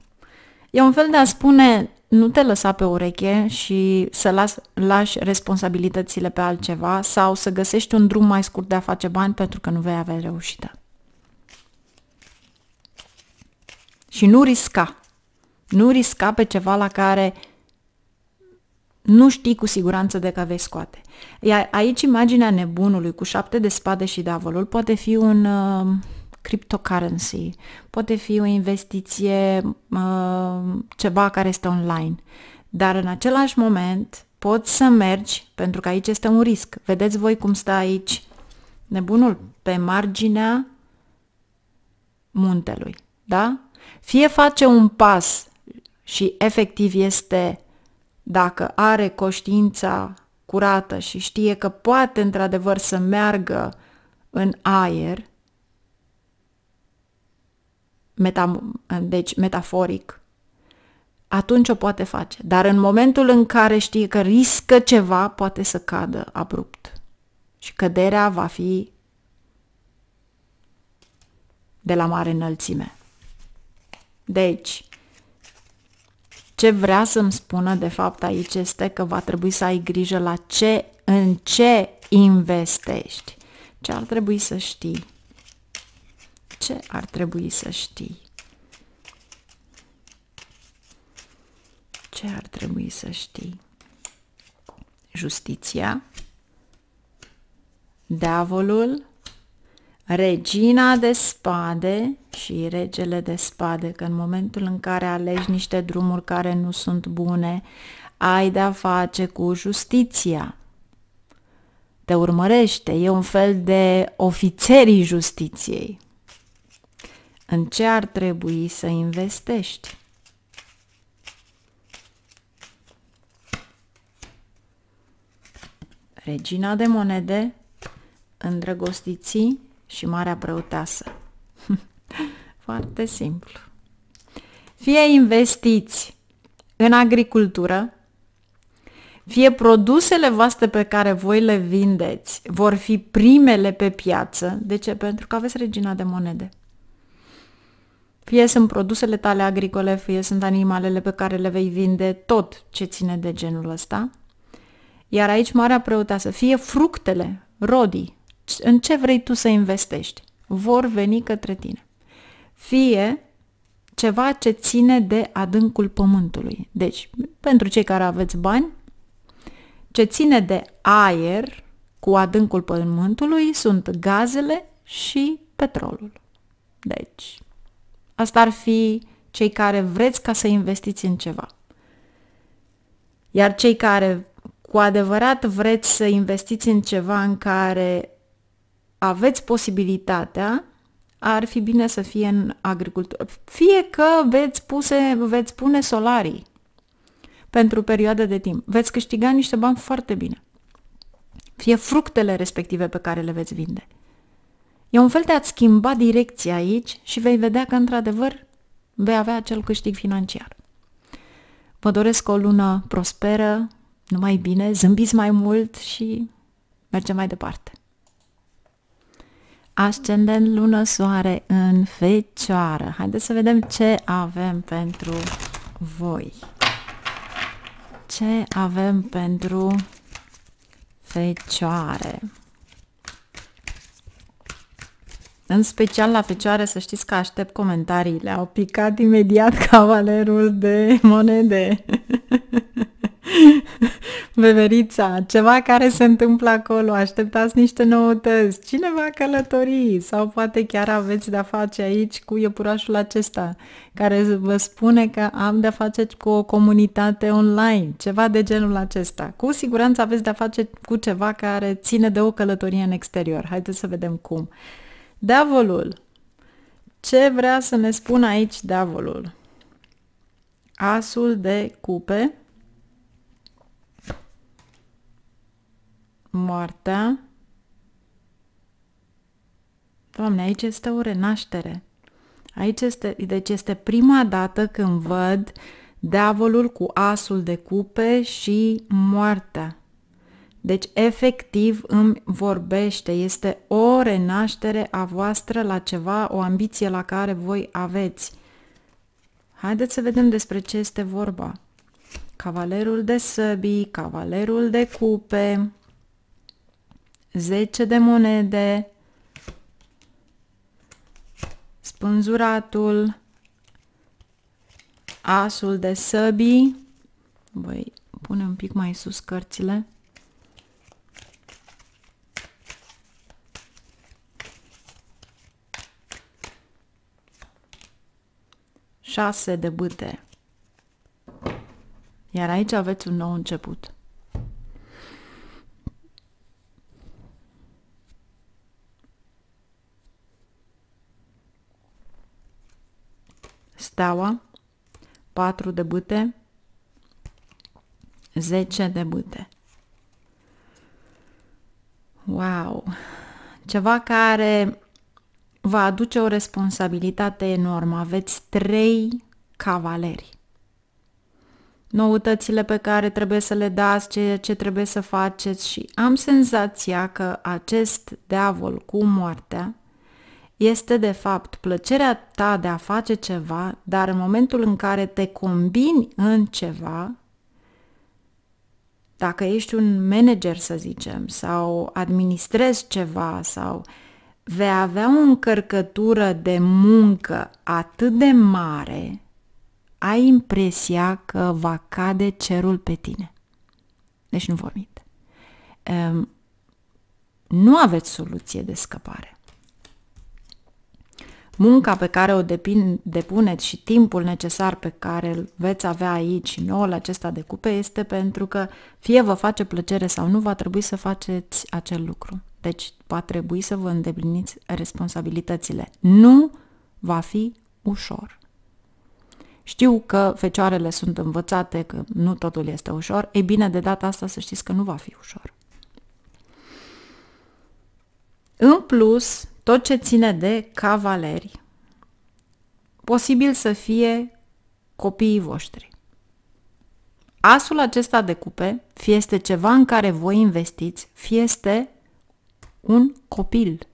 E un fel de a spune, nu te lăsa pe ureche și să las, lași responsabilitățile pe altceva sau să găsești un drum mai scurt de a face bani pentru că nu vei avea reușită. și nu risca. Nu risca pe ceva la care nu știi cu siguranță de că vei scoate. Iar aici imaginea nebunului cu șapte de spade și davolul poate fi un uh, cryptocurrency, poate fi o investiție, uh, ceva care este online. Dar în același moment poți să mergi, pentru că aici este un risc. Vedeți voi cum stă aici nebunul pe marginea muntelui, da? Fie face un pas și efectiv este, dacă are conștiința curată și știe că poate într-adevăr să meargă în aer, metam- deci metaforic, atunci o poate face. Dar în momentul în care știe că riscă ceva, poate să cadă abrupt. Și căderea va fi de la mare înălțime. Deci, ce vrea să-mi spună de fapt aici este că va trebui să ai grijă la ce, în ce investești. Ce ar trebui să știi? Ce ar trebui să știi? Ce ar trebui să știi? Justiția? Diavolul? regina de spade și regele de spade, că în momentul în care alegi niște drumuri care nu sunt bune, ai de-a face cu justiția. Te urmărește, e un fel de ofițerii justiției. În ce ar trebui să investești? Regina de monede, îndrăgostiții, și marea Preoteasă. [laughs] Foarte simplu. Fie investiți în agricultură, fie produsele voastre pe care voi le vindeți vor fi primele pe piață. De ce? Pentru că aveți regina de monede. Fie sunt produsele tale agricole, fie sunt animalele pe care le vei vinde, tot ce ține de genul ăsta. Iar aici marea Preoteasă, fie fructele, rodii, în ce vrei tu să investești, vor veni către tine. Fie ceva ce ține de adâncul pământului. Deci, pentru cei care aveți bani, ce ține de aer cu adâncul pământului sunt gazele și petrolul. Deci, asta ar fi cei care vreți ca să investiți în ceva. Iar cei care cu adevărat vreți să investiți în ceva în care aveți posibilitatea, ar fi bine să fie în agricultură. Fie că veți, puse, veți pune solarii pentru o perioadă de timp. Veți câștiga niște bani foarte bine. Fie fructele respective pe care le veți vinde. E un fel de a-ți schimba direcția aici și vei vedea că, într-adevăr, vei avea acel câștig financiar. Vă doresc o lună prosperă, numai bine, zâmbiți mai mult și mergem mai departe. Ascendent, lună, soare în fecioară. Haideți să vedem ce avem pentru voi. Ce avem pentru fecioare? În special la fecioare, să știți că aștept comentariile. Au picat imediat [laughs] cavalerul de monede. [laughs] [laughs] Veverița, ceva care se întâmplă acolo, așteptați niște noutăți, cine va călători sau poate chiar aveți de-a face aici cu iepurașul acesta care vă spune că am de-a face cu o comunitate online, ceva de genul acesta. Cu siguranță aveți de-a face cu ceva care ține de o călătorie în exterior. Haideți să vedem cum. Diavolul. Ce vrea să ne spună aici diavolul? Asul de cupe, moartea. Doamne, aici este o renaștere. Aici este, deci este prima dată când văd diavolul cu asul de cupe și moartea. Deci, efectiv, îmi vorbește. Este o renaștere a voastră la ceva, o ambiție la care voi aveți. Haideți să vedem despre ce este vorba. Cavalerul de săbii, cavalerul de cupe, 10 de monede, spânzuratul, asul de săbii, voi pune un pic mai sus cărțile, șase de bâte. Iar aici aveți un nou început. steaua, 4 de bâte, 10 de bâte. Wow! Ceva care va aduce o responsabilitate enormă. Aveți trei cavaleri. Noutățile pe care trebuie să le dați, ce, ce trebuie să faceți și am senzația că acest deavol cu moartea este de fapt plăcerea ta de a face ceva, dar în momentul în care te combini în ceva, dacă ești un manager, să zicem, sau administrezi ceva, sau vei avea o încărcătură de muncă atât de mare, ai impresia că va cade cerul pe tine. Deci nu vomit. Um, nu aveți soluție de scăpare munca pe care o depin, depuneți și timpul necesar pe care îl veți avea aici, în noul acesta de cupe, este pentru că fie vă face plăcere sau nu, va trebui să faceți acel lucru. Deci va trebui să vă îndepliniți responsabilitățile. Nu va fi ușor. Știu că fecioarele sunt învățate, că nu totul este ușor. Ei bine, de data asta să știți că nu va fi ușor. În plus, tot ce ține de cavaleri, posibil să fie copiii voștri. Asul acesta de cupe, fie este ceva în care voi investiți, fie este un copil,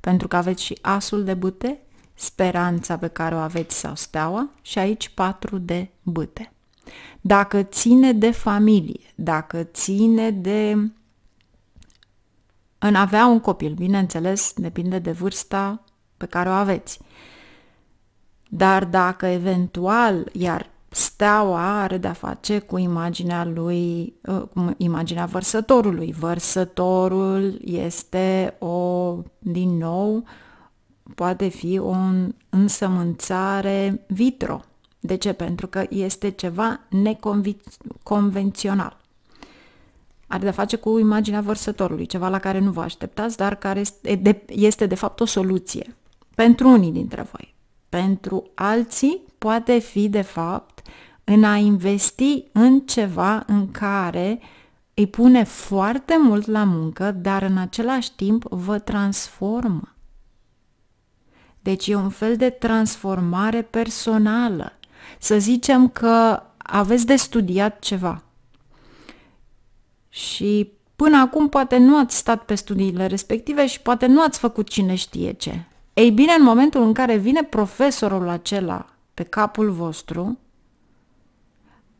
pentru că aveți și asul de bâte, speranța pe care o aveți sau steaua și aici patru de bâte. Dacă ține de familie, dacă ține de în avea un copil, bineînțeles, depinde de vârsta pe care o aveți. Dar dacă eventual, iar steaua are de-a face cu imaginea lui, uh, cu imaginea vărsătorului. Vărsătorul este o, din nou, poate fi o însămânțare vitro. De ce? Pentru că este ceva neconvențional. Are de-a face cu imaginea vărsătorului, ceva la care nu vă așteptați, dar care este de fapt o soluție pentru unii dintre voi. Pentru alții poate fi de fapt în a investi în ceva în care îi pune foarte mult la muncă, dar în același timp vă transformă. Deci e un fel de transformare personală. Să zicem că aveți de studiat ceva și până acum poate nu ați stat pe studiile respective și poate nu ați făcut cine știe ce. Ei bine, în momentul în care vine profesorul acela pe capul vostru,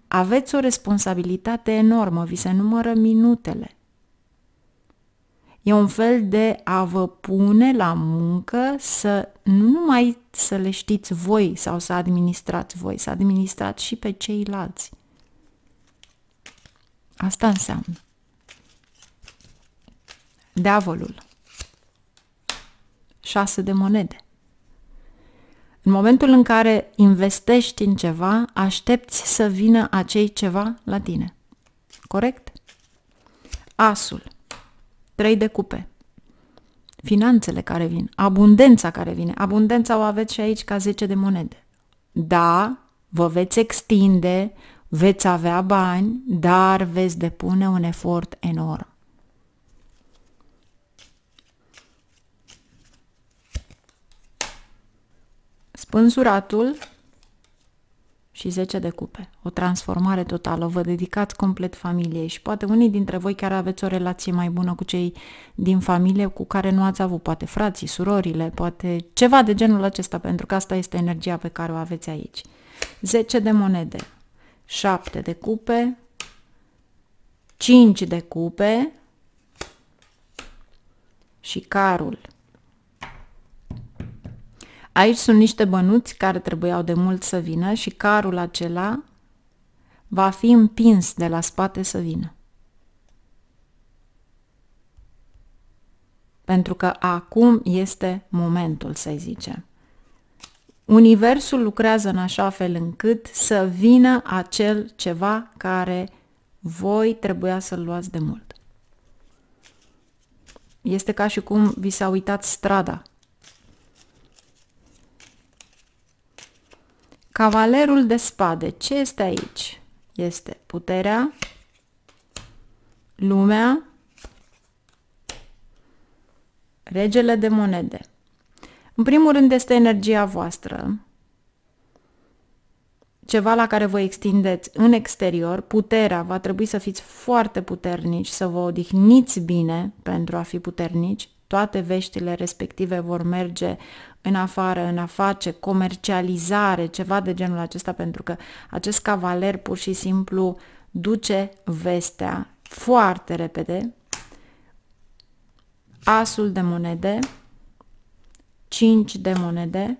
aveți o responsabilitate enormă, vi se numără minutele. E un fel de a vă pune la muncă să nu numai să le știți voi sau să administrați voi, să administrați și pe ceilalți. Asta înseamnă. Deavolul. șase de monede. În momentul în care investești în ceva, aștepți să vină acei ceva la tine. Corect? Asul. trei de cupe. Finanțele care vin, abundența care vine. Abundența o aveți și aici ca 10 de monede. Da, vă veți extinde, veți avea bani, dar veți depune un efort enorm. spânzuratul și 10 de cupe. O transformare totală, vă dedicați complet familiei și poate unii dintre voi chiar aveți o relație mai bună cu cei din familie cu care nu ați avut, poate frații, surorile, poate ceva de genul acesta, pentru că asta este energia pe care o aveți aici. 10 de monede, 7 de cupe, 5 de cupe și carul Aici sunt niște bănuți care trebuiau de mult să vină și carul acela va fi împins de la spate să vină. Pentru că acum este momentul, să zicem. Universul lucrează în așa fel încât să vină acel ceva care voi trebuia să-l luați de mult. Este ca și cum vi s-a uitat strada Cavalerul de spade. Ce este aici? Este puterea, lumea, regele de monede. În primul rând este energia voastră, ceva la care vă extindeți în exterior, puterea, va trebui să fiți foarte puternici, să vă odihniți bine pentru a fi puternici, toate veștile respective vor merge în afară, în aface, comercializare, ceva de genul acesta, pentru că acest cavaler pur și simplu duce vestea foarte repede. Asul de monede, 5 de monede,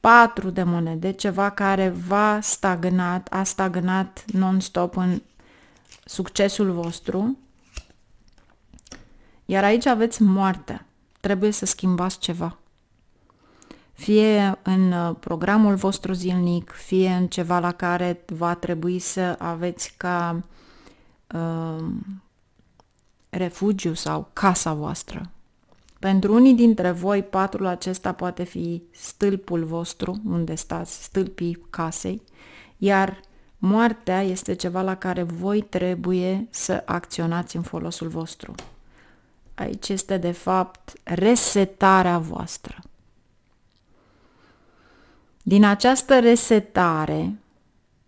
4 de monede, ceva care va stagnat, a stagnat non-stop în succesul vostru, iar aici aveți moarte. Trebuie să schimbați ceva. Fie în uh, programul vostru zilnic, fie în ceva la care va trebui să aveți ca uh, refugiu sau casa voastră. Pentru unii dintre voi, patrul acesta poate fi stâlpul vostru, unde stați, stâlpii casei, iar moartea este ceva la care voi trebuie să acționați în folosul vostru. Aici este, de fapt, resetarea voastră. Din această resetare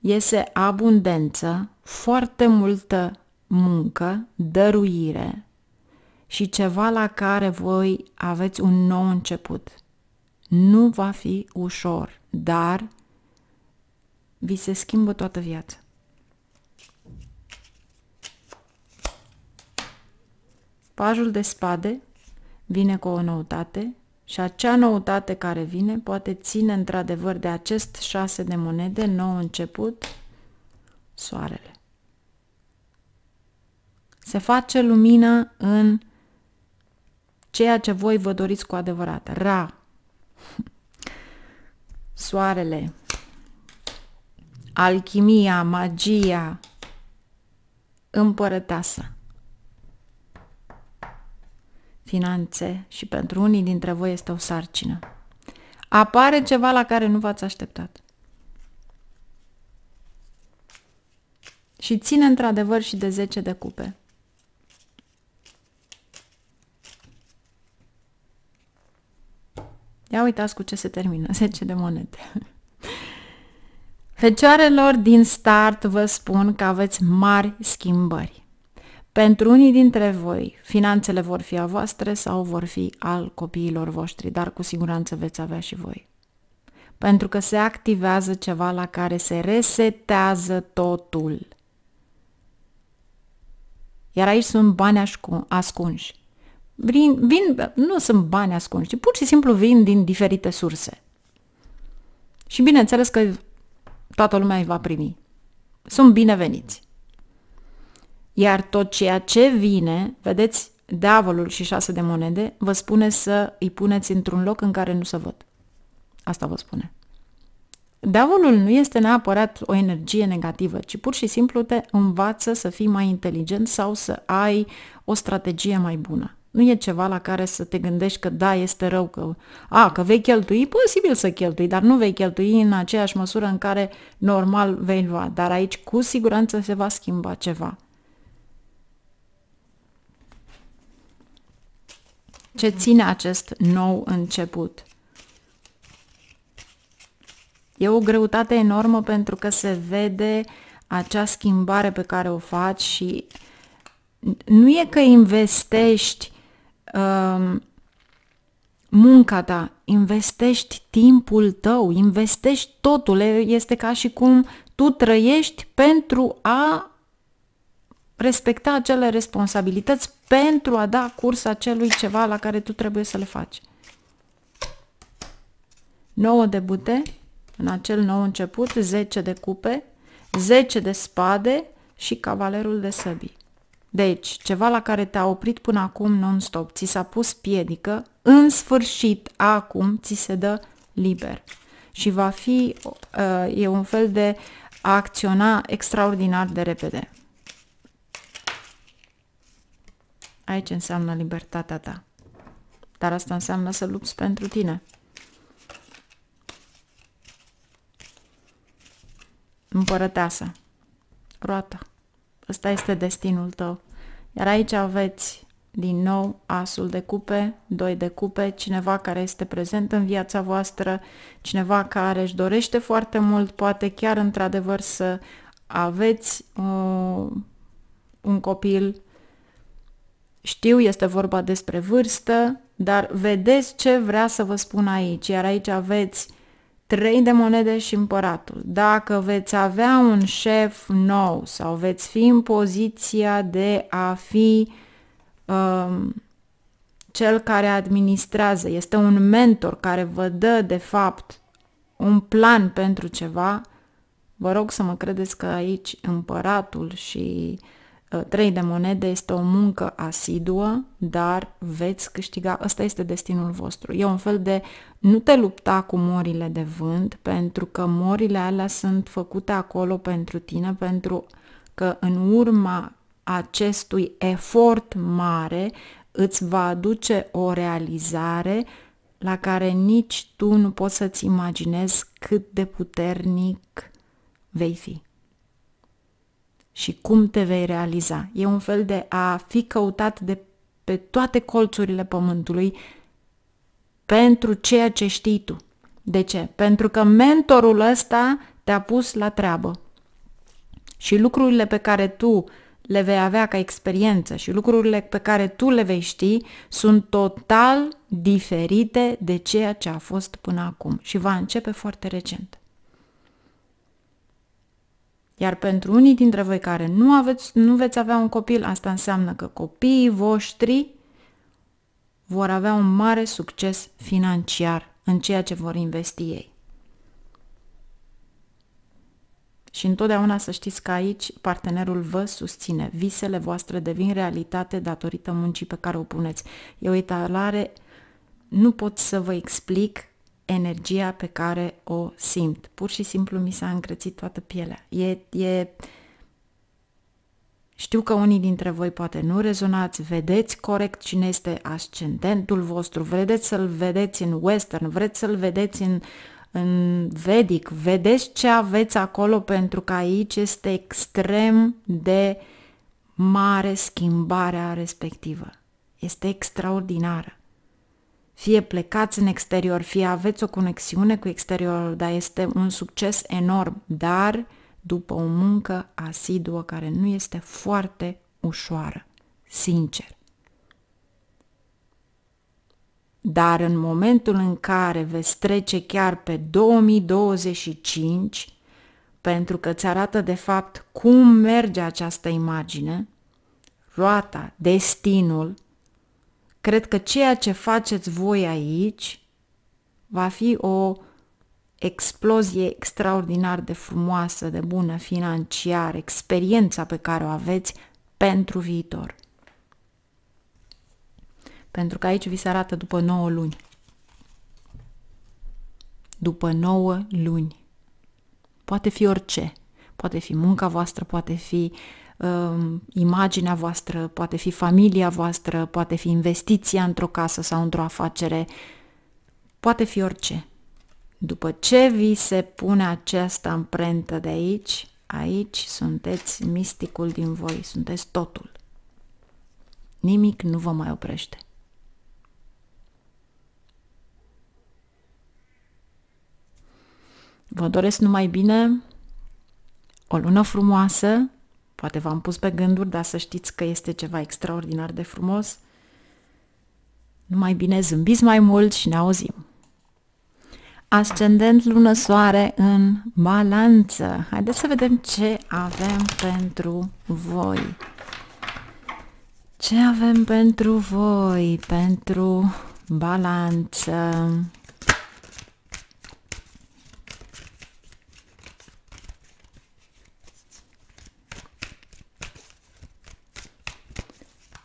iese abundență, foarte multă muncă, dăruire și ceva la care voi aveți un nou început. Nu va fi ușor, dar vi se schimbă toată viața. Pajul de spade vine cu o noutate și acea noutate care vine poate ține într-adevăr de acest șase de monede, nou început, soarele. Se face lumină în ceea ce voi vă doriți cu adevărat. Ra. [laughs] Soarele. Alchimia, magia, împărăteasă finanțe și pentru unii dintre voi este o sarcină. Apare ceva la care nu v-ați așteptat. Și ține într-adevăr și de 10 de cupe. Ia uitați cu ce se termină, 10 [laughs] de monede. Fecioarelor din start vă spun că aveți mari schimbări. Pentru unii dintre voi, finanțele vor fi a voastre sau vor fi al copiilor voștri, dar cu siguranță veți avea și voi. Pentru că se activează ceva la care se resetează totul. Iar aici sunt bani ascunși. Vin, vin, nu sunt bani ascunși, ci pur și simplu vin din diferite surse. Și bineînțeles că toată lumea îi va primi. Sunt bineveniți. Iar tot ceea ce vine, vedeți, diavolul și șase de monede, vă spune să îi puneți într-un loc în care nu se văd. Asta vă spune. Diavolul nu este neapărat o energie negativă, ci pur și simplu te învață să fii mai inteligent sau să ai o strategie mai bună. Nu e ceva la care să te gândești că da, este rău, că, a, că vei cheltui, posibil să cheltui, dar nu vei cheltui în aceeași măsură în care normal vei lua. Dar aici cu siguranță se va schimba ceva. ce ține acest nou început. E o greutate enormă pentru că se vede acea schimbare pe care o faci și nu e că investești um, munca ta, investești timpul tău, investești totul. Este ca și cum tu trăiești pentru a respecta acele responsabilități pentru a da curs acelui ceva la care tu trebuie să le faci. Nouă de bute, în acel nou început, 10 de cupe, 10 de spade și cavalerul de săbi. Deci, ceva la care te-a oprit până acum non-stop, ți s-a pus piedică, în sfârșit, acum, ți se dă liber. Și va fi, uh, e un fel de a acționa extraordinar de repede. Aici înseamnă libertatea ta. Dar asta înseamnă să lupți pentru tine. Împărăteasă. Roată. Ăsta este destinul tău. Iar aici aveți din nou asul de cupe, doi de cupe, cineva care este prezent în viața voastră, cineva care își dorește foarte mult, poate chiar într-adevăr să aveți uh, un copil știu, este vorba despre vârstă, dar vedeți ce vrea să vă spun aici, iar aici aveți trei de monede și împăratul. Dacă veți avea un șef nou sau veți fi în poziția de a fi um, cel care administrează, este un mentor care vă dă de fapt un plan pentru ceva, vă rog să mă credeți că aici împăratul și uh, Uh, trei de monede este o muncă asiduă, dar veți câștiga, ăsta este destinul vostru. E un fel de nu te lupta cu morile de vânt, pentru că morile alea sunt făcute acolo pentru tine, pentru că în urma acestui efort mare îți va aduce o realizare la care nici tu nu poți să-ți imaginezi cât de puternic vei fi și cum te vei realiza. E un fel de a fi căutat de pe toate colțurile pământului pentru ceea ce știi tu. De ce? Pentru că mentorul ăsta te-a pus la treabă. Și lucrurile pe care tu le vei avea ca experiență și lucrurile pe care tu le vei ști sunt total diferite de ceea ce a fost până acum și va începe foarte recent. Iar pentru unii dintre voi care nu, aveți, nu veți avea un copil, asta înseamnă că copiii voștri vor avea un mare succes financiar în ceea ce vor investi ei. Și întotdeauna să știți că aici partenerul vă susține. Visele voastre devin realitate datorită muncii pe care o puneți. E o etalare, nu pot să vă explic energia pe care o simt. Pur și simplu mi s-a încrețit toată pielea. E, e... Știu că unii dintre voi poate nu rezonați, vedeți corect cine este ascendentul vostru, vedeți să-l vedeți în western, vreți să-l vedeți în, în vedic, vedeți ce aveți acolo pentru că aici este extrem de mare schimbarea respectivă. Este extraordinară fie plecați în exterior, fie aveți o conexiune cu exteriorul, dar este un succes enorm, dar după o muncă asiduă care nu este foarte ușoară, sincer. Dar în momentul în care veți trece chiar pe 2025, pentru că îți arată de fapt cum merge această imagine, roata, destinul, Cred că ceea ce faceți voi aici va fi o explozie extraordinar de frumoasă, de bună, financiar, experiența pe care o aveți pentru viitor. Pentru că aici vi se arată după 9 luni. După 9 luni. Poate fi orice. Poate fi munca voastră, poate fi uh, Um, imaginea voastră, poate fi familia voastră, poate fi investiția într-o casă sau într-o afacere, poate fi orice. După ce vi se pune această amprentă de aici, aici sunteți misticul din voi, sunteți totul. Nimic nu vă mai oprește. Vă doresc numai bine, o lună frumoasă, Poate v-am pus pe gânduri, dar să știți că este ceva extraordinar de frumos. Numai bine zâmbiți mai mult și ne auzim! Ascendent lună soare în balanță. Haideți să vedem ce avem pentru voi. Ce avem pentru voi, pentru balanță?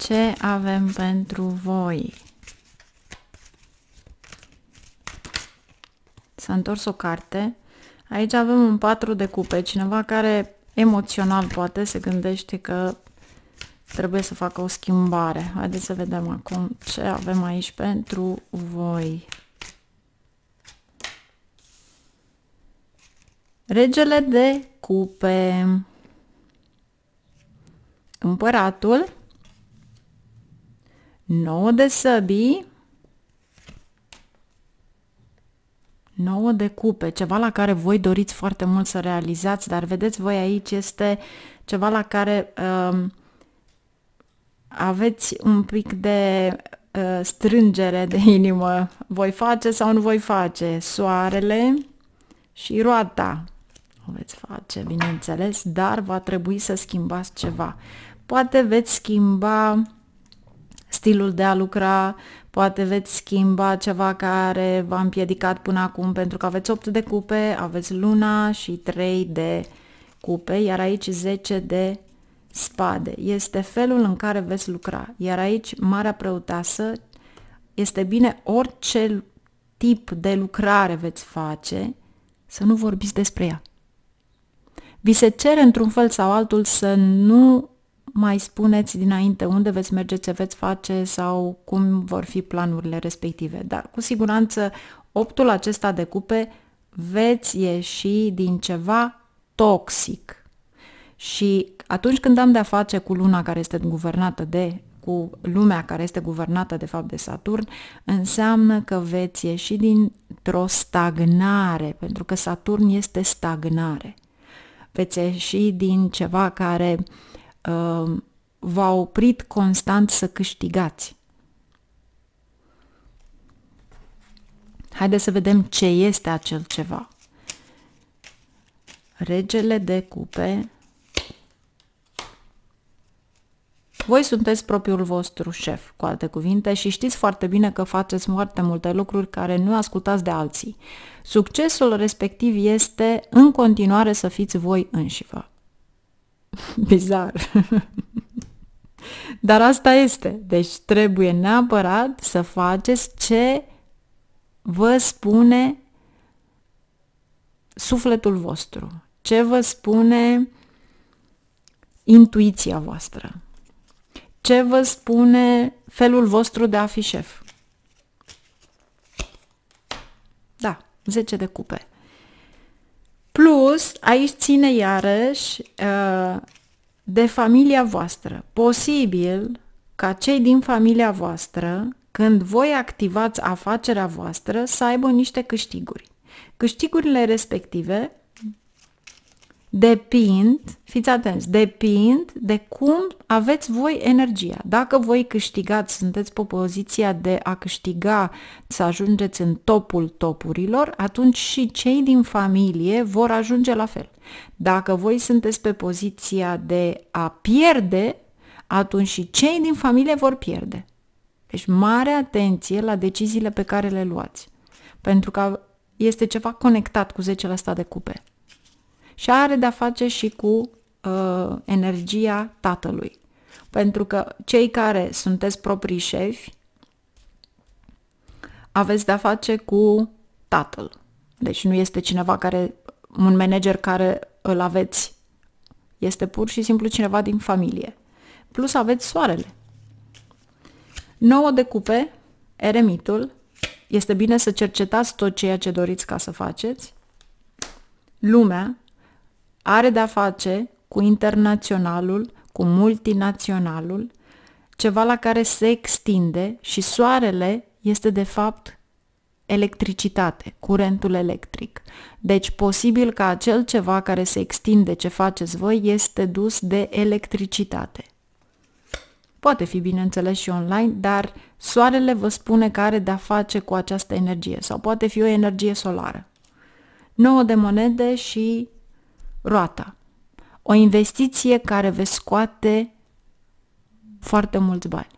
ce avem pentru voi? S-a întors o carte. Aici avem un patru de cupe, cineva care emoțional poate se gândește că trebuie să facă o schimbare. Haideți să vedem acum ce avem aici pentru voi. Regele de cupe. Împăratul 9 de săbii, 9 de cupe, ceva la care voi doriți foarte mult să realizați, dar vedeți voi aici este ceva la care uh, aveți un pic de uh, strângere de [laughs] inimă. Voi face sau nu voi face? Soarele și roata. O veți face, bineînțeles, dar va trebui să schimbați ceva. Poate veți schimba stilul de a lucra, poate veți schimba ceva care v-a împiedicat până acum pentru că aveți 8 de cupe, aveți luna și 3 de cupe, iar aici 10 de spade. Este felul în care veți lucra, iar aici Marea Preoteasă este bine orice tip de lucrare veți face, să nu vorbiți despre ea. Vi se cere într-un fel sau altul să nu mai spuneți dinainte unde veți merge, ce veți face sau cum vor fi planurile respective. Dar cu siguranță optul acesta de cupe veți ieși din ceva toxic. Și atunci când am de-a face cu luna care este guvernată de cu lumea care este guvernată de fapt de Saturn, înseamnă că veți ieși dintr-o stagnare, pentru că Saturn este stagnare. Veți ieși din ceva care uh, Uh, v-a oprit constant să câștigați. Haideți să vedem ce este acel ceva. Regele de cupe. Voi sunteți propriul vostru șef, cu alte cuvinte, și știți foarte bine că faceți foarte multe lucruri care nu ascultați de alții. Succesul respectiv este în continuare să fiți voi înșivă. [laughs] Bizar. [laughs] Dar asta este. Deci trebuie neapărat să faceți ce vă spune sufletul vostru, ce vă spune intuiția voastră, ce vă spune felul vostru de a fi șef. Da, 10 de cupe. Plus, aici ține iarăși uh, de familia voastră. Posibil ca cei din familia voastră, când voi activați afacerea voastră, să aibă niște câștiguri. Câștigurile respective depind, fiți atenți, depind de cum aveți voi energia. Dacă voi câștigați, sunteți pe poziția de a câștiga, să ajungeți în topul topurilor, atunci și cei din familie vor ajunge la fel. Dacă voi sunteți pe poziția de a pierde, atunci și cei din familie vor pierde. Deci mare atenție la deciziile pe care le luați, pentru că este ceva conectat cu 10% de cupe și are de-a face și cu uh, energia tatălui. Pentru că cei care sunteți proprii șefi, aveți de-a face cu tatăl. Deci nu este cineva care, un manager care îl aveți. Este pur și simplu cineva din familie. Plus aveți soarele. 9 de cupe, eremitul. Este bine să cercetați tot ceea ce doriți ca să faceți. Lumea, are de-a face cu internaționalul, cu multinaționalul, ceva la care se extinde și soarele este de fapt electricitate, curentul electric. Deci posibil că acel ceva care se extinde ce faceți voi este dus de electricitate. Poate fi bineînțeles și online, dar soarele vă spune că are de-a face cu această energie sau poate fi o energie solară. 9 de monede și roata. O investiție care vă scoate foarte mulți bani.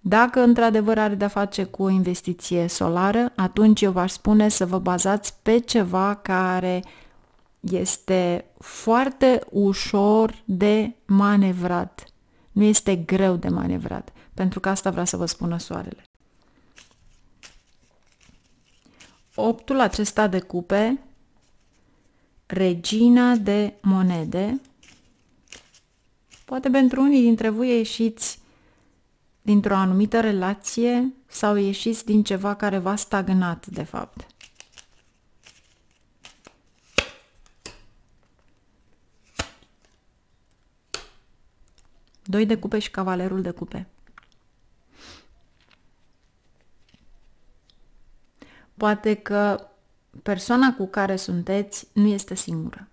Dacă într-adevăr are de-a face cu o investiție solară, atunci eu v-aș spune să vă bazați pe ceva care este foarte ușor de manevrat. Nu este greu de manevrat, pentru că asta vrea să vă spună soarele. Optul acesta de cupe regina de monede. Poate pentru unii dintre voi ieșiți dintr-o anumită relație sau ieșiți din ceva care v-a stagnat, de fapt. Doi de cupe și cavalerul de cupe. Poate că persoana cu care sunteți nu este singură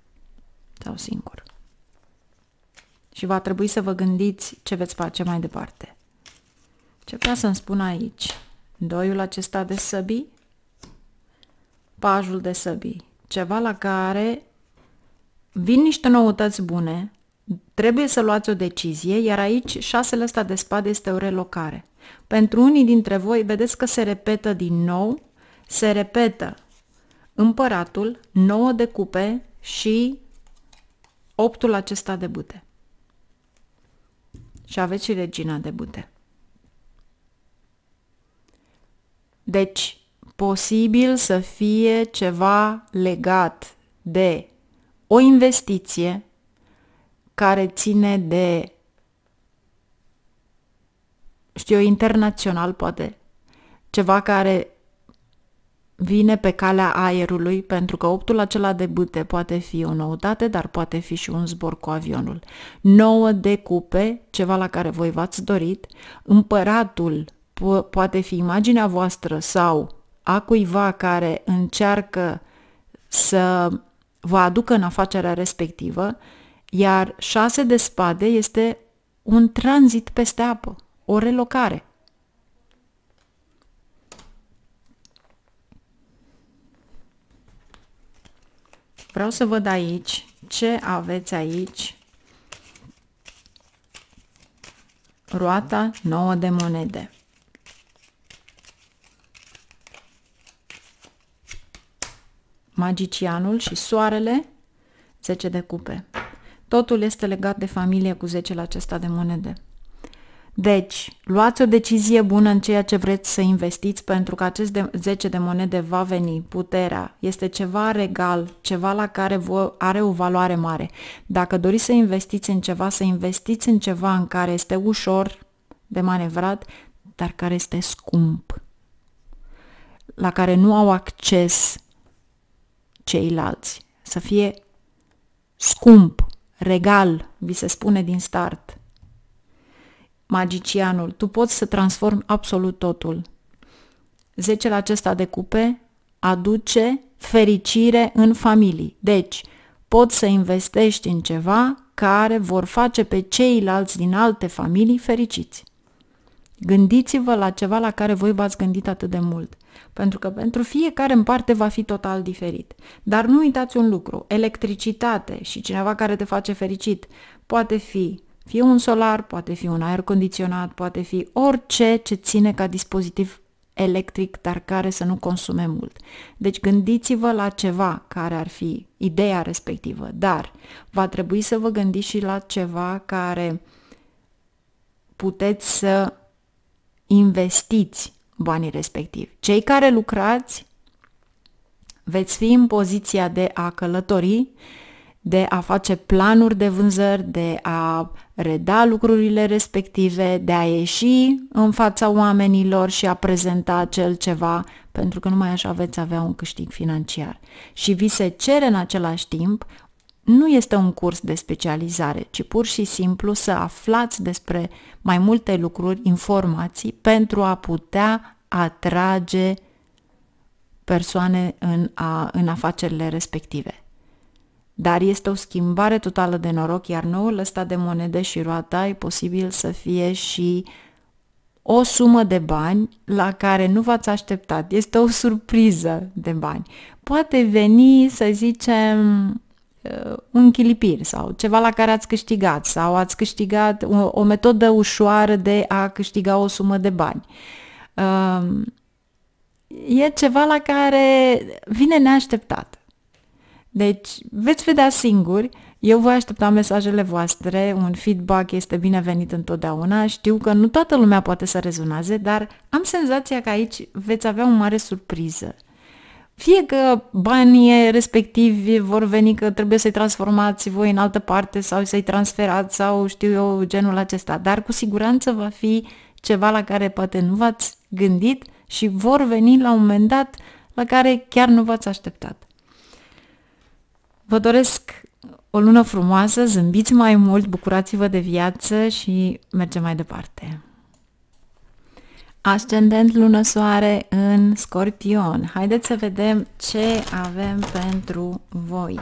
sau singur. Și va trebui să vă gândiți ce veți face mai departe. Ce vrea să-mi spun aici? Doiul acesta de săbi? Pajul de săbi. Ceva la care vin niște noutăți bune, trebuie să luați o decizie, iar aici șasele ăsta de spade este o relocare. Pentru unii dintre voi, vedeți că se repetă din nou, se repetă împăratul, 9 de cupe și 8 acesta de bute. Și aveți și regina de bute. Deci, posibil să fie ceva legat de o investiție care ține de, știu eu, internațional poate, ceva care vine pe calea aerului, pentru că optul acela de bâte poate fi o noutate, dar poate fi și un zbor cu avionul. 9 de cupe, ceva la care voi v-ați dorit, împăratul po- poate fi imaginea voastră sau a cuiva care încearcă să vă aducă în afacerea respectivă, iar șase de spade este un tranzit peste apă, o relocare. Vreau să văd aici ce aveți aici. Roata nouă de monede. Magicianul și soarele, 10 de cupe. Totul este legat de familie cu 10 la acesta de monede. Deci, luați o decizie bună în ceea ce vreți să investiți pentru că acest de 10 de monede va veni, puterea, este ceva regal, ceva la care are o valoare mare. Dacă doriți să investiți în ceva, să investiți în ceva în care este ușor de manevrat, dar care este scump, la care nu au acces ceilalți, să fie scump, regal, vi se spune din start – magicianul, tu poți să transformi absolut totul. Zecele acesta de cupe aduce fericire în familii. Deci, poți să investești în ceva care vor face pe ceilalți din alte familii fericiți. Gândiți-vă la ceva la care voi v-ați gândit atât de mult, pentru că pentru fiecare în parte va fi total diferit. Dar nu uitați un lucru, electricitate și cineva care te face fericit poate fi fie un solar, poate fi un aer condiționat, poate fi orice ce ține ca dispozitiv electric, dar care să nu consume mult. Deci gândiți-vă la ceva care ar fi ideea respectivă, dar va trebui să vă gândiți și la ceva care puteți să investiți banii respectivi. Cei care lucrați veți fi în poziția de a călători de a face planuri de vânzări, de a reda lucrurile respective, de a ieși în fața oamenilor și a prezenta acel ceva, pentru că numai așa veți avea un câștig financiar. Și vi se cere în același timp nu este un curs de specializare, ci pur și simplu să aflați despre mai multe lucruri, informații, pentru a putea atrage persoane în, a, în afacerile respective dar este o schimbare totală de noroc, iar noul ăsta de monede și roata e posibil să fie și o sumă de bani la care nu v-ați așteptat. Este o surpriză de bani. Poate veni, să zicem, uh, un chilipir sau ceva la care ați câștigat sau ați câștigat o, o metodă ușoară de a câștiga o sumă de bani. Um, e ceva la care vine neașteptat. Deci veți vedea singuri, eu voi aștepta mesajele voastre, un feedback este binevenit întotdeauna, știu că nu toată lumea poate să rezoneze, dar am senzația că aici veți avea o mare surpriză. Fie că banii respectivi vor veni că trebuie să-i transformați voi în altă parte sau să-i transferați sau știu eu genul acesta, dar cu siguranță va fi ceva la care poate nu v-ați gândit și vor veni la un moment dat la care chiar nu v-ați așteptat. Vă doresc o lună frumoasă, zâmbiți mai mult, bucurați-vă de viață și mergem mai departe. Ascendent lună soare în scorpion. Haideți să vedem ce avem pentru voi.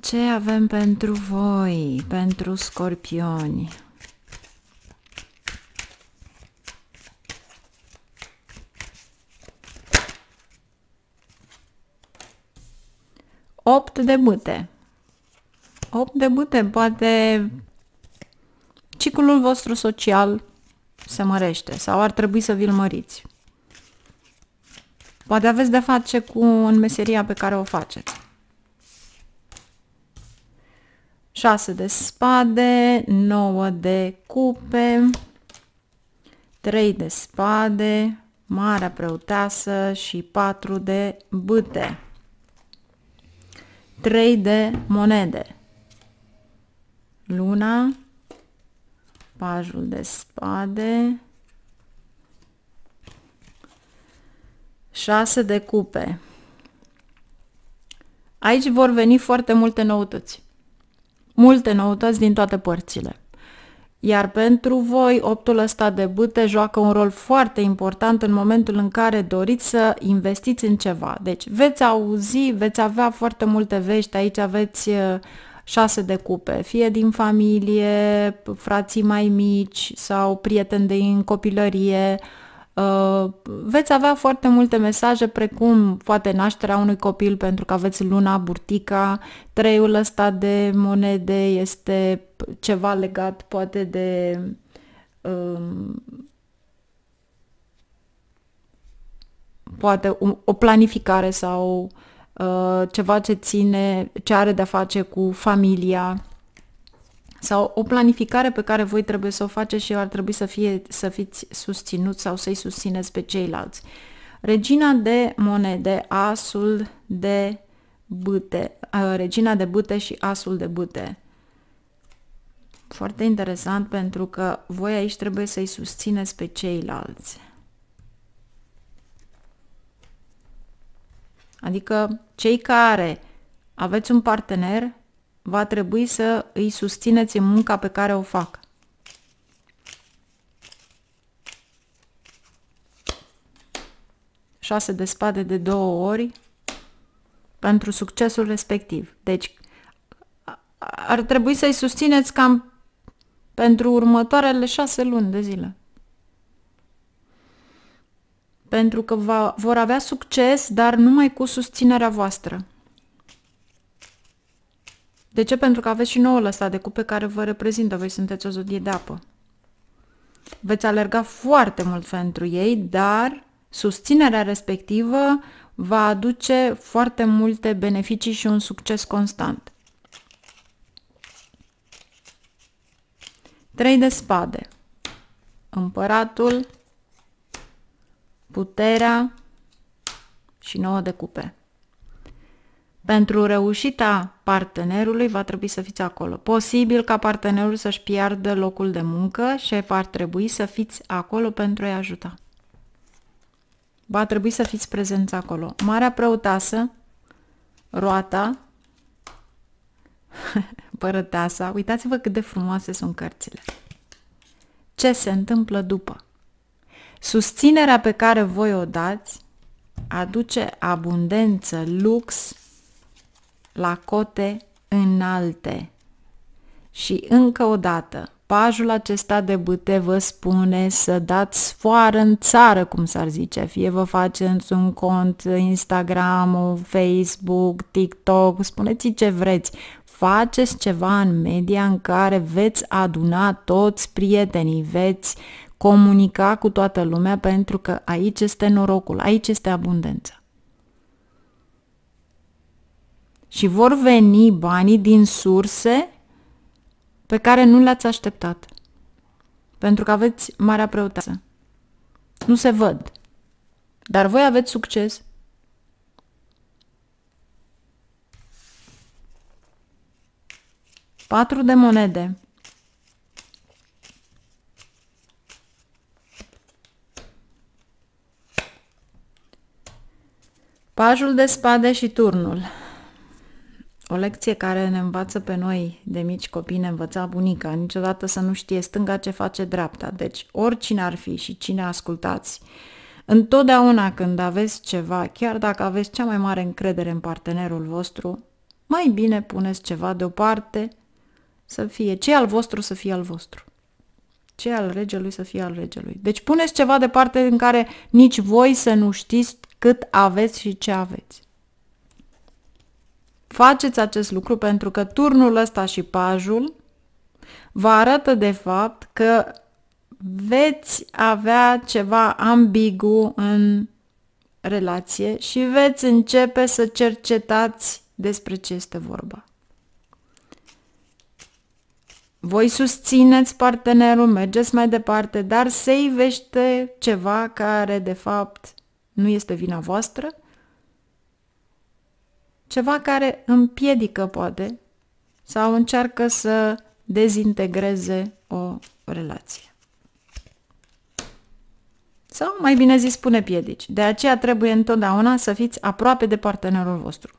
Ce avem pentru voi, pentru scorpioni? 8 de bâte. 8 de bâte, poate ciclul vostru social se mărește sau ar trebui să vi-l măriți. Poate aveți de face cu în meseria pe care o faceți. 6 de spade, 9 de cupe, 3 de spade, marea preoteasă și 4 de bâte. 3 de monede. Luna, pajul de spade, 6 de cupe. Aici vor veni foarte multe noutăți. Multe noutăți din toate părțile. Iar pentru voi, optul ăsta de bâte joacă un rol foarte important în momentul în care doriți să investiți în ceva. Deci veți auzi, veți avea foarte multe vești, aici aveți uh, șase de cupe, fie din familie, frații mai mici sau prieteni din copilărie, Uh, veți avea foarte multe mesaje precum poate nașterea unui copil pentru că aveți luna, burtica, treiul ăsta de monede este ceva legat poate de um, poate o, planificare sau uh, ceva ce ține, ce are de-a face cu familia, sau o planificare pe care voi trebuie să o faceți și ar trebui să, fie, să fiți susținuți sau să-i susțineți pe ceilalți. Regina de monede, asul de bâte, regina de bâte și asul de bâte. Foarte interesant pentru că voi aici trebuie să-i susțineți pe ceilalți. Adică cei care aveți un partener va trebui să îi susțineți în munca pe care o fac. Șase de spade de două ori pentru succesul respectiv. Deci ar trebui să-i susțineți cam pentru următoarele șase luni de zile. Pentru că va, vor avea succes, dar numai cu susținerea voastră. De ce? Pentru că aveți și nouă ăsta de cupe care vă reprezintă. Voi sunteți o zodie de apă. Veți alerga foarte mult pentru ei, dar susținerea respectivă va aduce foarte multe beneficii și un succes constant. Trei de spade. Împăratul, puterea și nouă de cupe. Pentru reușita partenerului va trebui să fiți acolo. Posibil ca partenerul să-și piardă locul de muncă, și ar trebui să fiți acolo pentru a-i ajuta. Va trebui să fiți prezenți acolo. Marea preotasă, roata, [laughs] părăteasa, uitați-vă cât de frumoase sunt cărțile. Ce se întâmplă după? Susținerea pe care voi o dați aduce abundență, lux, la cote înalte. Și încă o dată, pajul acesta de bâte vă spune să dați sfoară în țară, cum s-ar zice, fie vă faceți un cont Instagram, Facebook, TikTok, spuneți ce vreți, faceți ceva în media în care veți aduna toți prietenii, veți comunica cu toată lumea pentru că aici este norocul, aici este abundența. și vor veni banii din surse pe care nu le-ați așteptat. Pentru că aveți marea preoteasă. Nu se văd. Dar voi aveți succes. Patru de monede. Pajul de spade și turnul. O lecție care ne învață pe noi de mici copii, ne învăța bunica, niciodată să nu știe stânga ce face dreapta. Deci, oricine ar fi și cine ascultați, întotdeauna când aveți ceva, chiar dacă aveți cea mai mare încredere în partenerul vostru, mai bine puneți ceva deoparte să fie ce al vostru să fie al vostru ce al regelui să fie al regelui. Deci puneți ceva de parte în care nici voi să nu știți cât aveți și ce aveți. Faceți acest lucru pentru că turnul ăsta și pajul vă arată de fapt că veți avea ceva ambigu în relație și veți începe să cercetați despre ce este vorba. Voi susțineți partenerul, mergeți mai departe, dar se ivește ceva care de fapt nu este vina voastră ceva care împiedică, poate, sau încearcă să dezintegreze o relație. Sau, mai bine zis, pune piedici. De aceea trebuie întotdeauna să fiți aproape de partenerul vostru.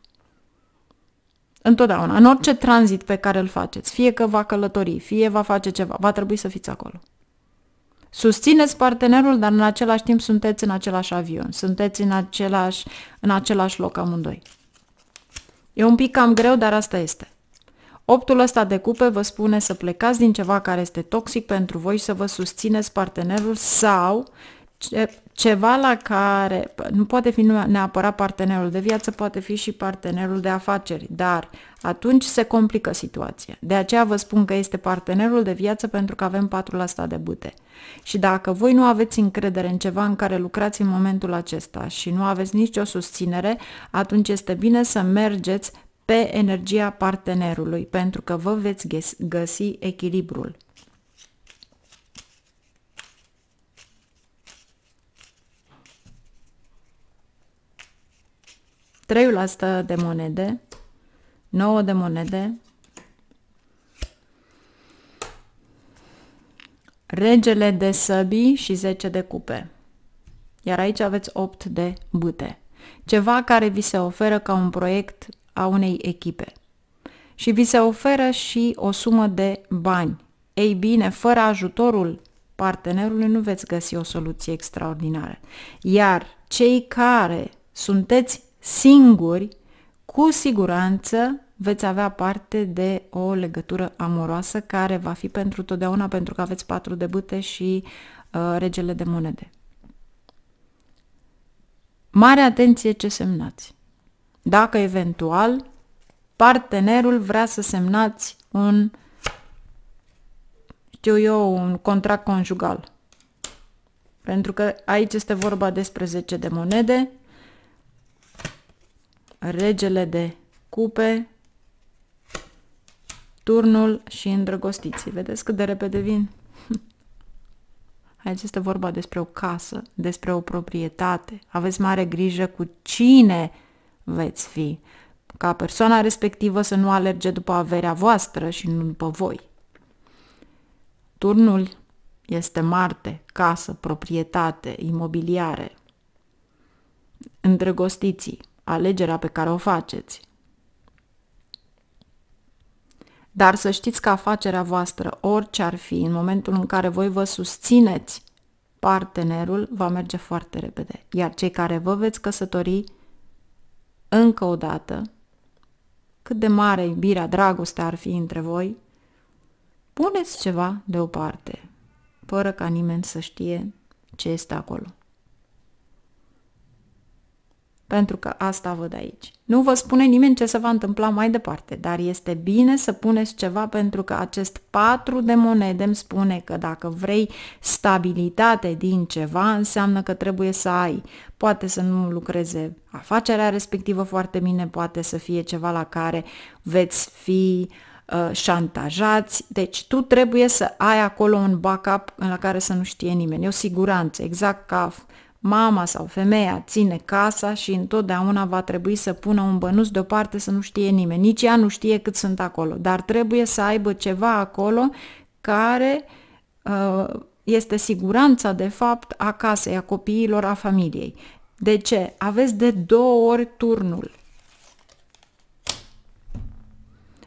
Întotdeauna. În orice tranzit pe care îl faceți, fie că va călători, fie va face ceva, va trebui să fiți acolo. Susțineți partenerul, dar în același timp sunteți în același avion, sunteți în același, în același loc amândoi. E un pic cam greu, dar asta este. Optul ăsta de cupe vă spune să plecați din ceva care este toxic pentru voi și să vă susțineți partenerul sau ceva la care nu poate fi neapărat partenerul de viață, poate fi și partenerul de afaceri, dar atunci se complică situația. De aceea vă spun că este partenerul de viață pentru că avem patrul ăsta de bute. Și dacă voi nu aveți încredere în ceva în care lucrați în momentul acesta și nu aveți nicio susținere, atunci este bine să mergeți pe energia partenerului, pentru că vă veți găsi echilibrul. 3% de monede, 9 de monede, regele de săbi și 10 de cupe. Iar aici aveți 8 de bâte. Ceva care vi se oferă ca un proiect a unei echipe. Și vi se oferă și o sumă de bani. Ei bine, fără ajutorul partenerului nu veți găsi o soluție extraordinară. Iar cei care sunteți singuri, cu siguranță veți avea parte de o legătură amoroasă care va fi pentru totdeauna pentru că aveți patru de bâte și uh, regele de monede. Mare atenție ce semnați. Dacă eventual partenerul vrea să semnați un știu eu, un contract conjugal. Pentru că aici este vorba despre 10 de monede, regele de cupe, turnul și îndrăgostiții. Vedeți cât de repede vin? [laughs] Aici este vorba despre o casă, despre o proprietate. Aveți mare grijă cu cine veți fi, ca persoana respectivă să nu alerge după averea voastră și nu după voi. Turnul este Marte, casă, proprietate, imobiliare, îndrăgostiții, alegerea pe care o faceți. Dar să știți că afacerea voastră, orice ar fi, în momentul în care voi vă susțineți partenerul, va merge foarte repede. Iar cei care vă veți căsători, încă o dată, cât de mare iubirea, dragostea ar fi între voi, puneți ceva deoparte, fără ca nimeni să știe ce este acolo pentru că asta văd aici. Nu vă spune nimeni ce se va întâmpla mai departe, dar este bine să puneți ceva pentru că acest patru de monede îmi spune că dacă vrei stabilitate din ceva, înseamnă că trebuie să ai. Poate să nu lucreze afacerea respectivă foarte bine, poate să fie ceva la care veți fi uh, șantajați, deci tu trebuie să ai acolo un backup în la care să nu știe nimeni, e o siguranță, exact ca Mama sau femeia ține casa și întotdeauna va trebui să pună un bănuț deoparte să nu știe nimeni. Nici ea nu știe cât sunt acolo, dar trebuie să aibă ceva acolo care uh, este siguranța, de fapt, a casei, a copiilor, a familiei. De ce? Aveți de două ori turnul.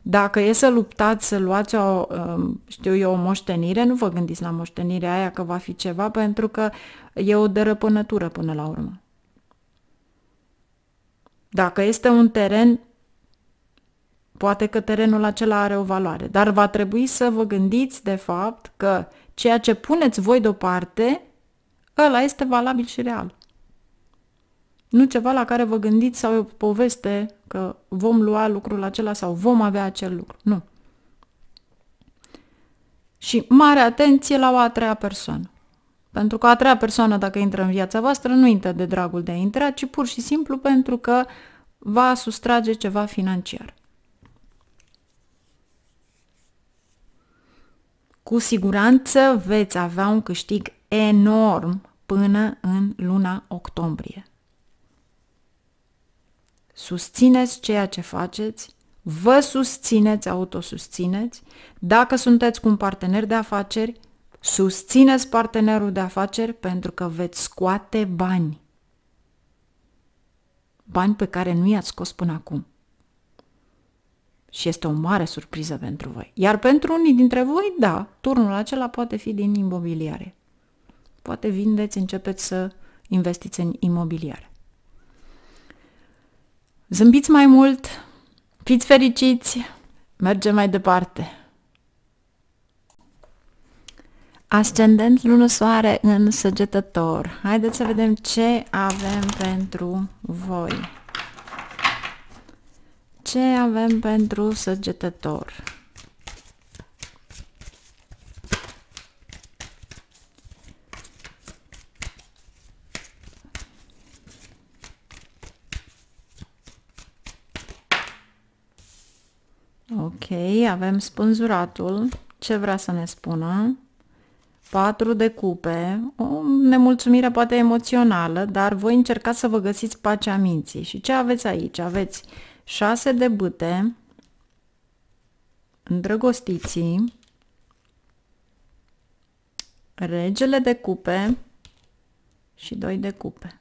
Dacă e să luptați, să luați o, um, știu eu, o moștenire, nu vă gândiți la moștenirea aia că va fi ceva, pentru că e o dărăpânătură până la urmă. Dacă este un teren, poate că terenul acela are o valoare, dar va trebui să vă gândiți de fapt că ceea ce puneți voi deoparte, ăla este valabil și real nu ceva la care vă gândiți sau e o poveste că vom lua lucrul acela sau vom avea acel lucru. Nu. Și mare atenție la o a treia persoană. Pentru că a treia persoană, dacă intră în viața voastră, nu intră de dragul de a intra, ci pur și simplu pentru că va sustrage ceva financiar. Cu siguranță veți avea un câștig enorm până în luna octombrie susțineți ceea ce faceți, vă susțineți, autosusțineți, dacă sunteți cu un partener de afaceri, susțineți partenerul de afaceri pentru că veți scoate bani. Bani pe care nu i-ați scos până acum. Și este o mare surpriză pentru voi. Iar pentru unii dintre voi, da, turnul acela poate fi din imobiliare. Poate vindeți, începeți să investiți în imobiliare. Zâmbiți mai mult, fiți fericiți, mergem mai departe. Ascendent lună soare în săgetător. Haideți să vedem ce avem pentru voi. Ce avem pentru săgetător? Ok, avem spânzuratul. Ce vrea să ne spună? Patru de cupe, o nemulțumire poate emoțională, dar voi încerca să vă găsiți pacea minții. Și ce aveți aici? Aveți șase de bâte, îndrăgostiții, regele de cupe și doi de cupe.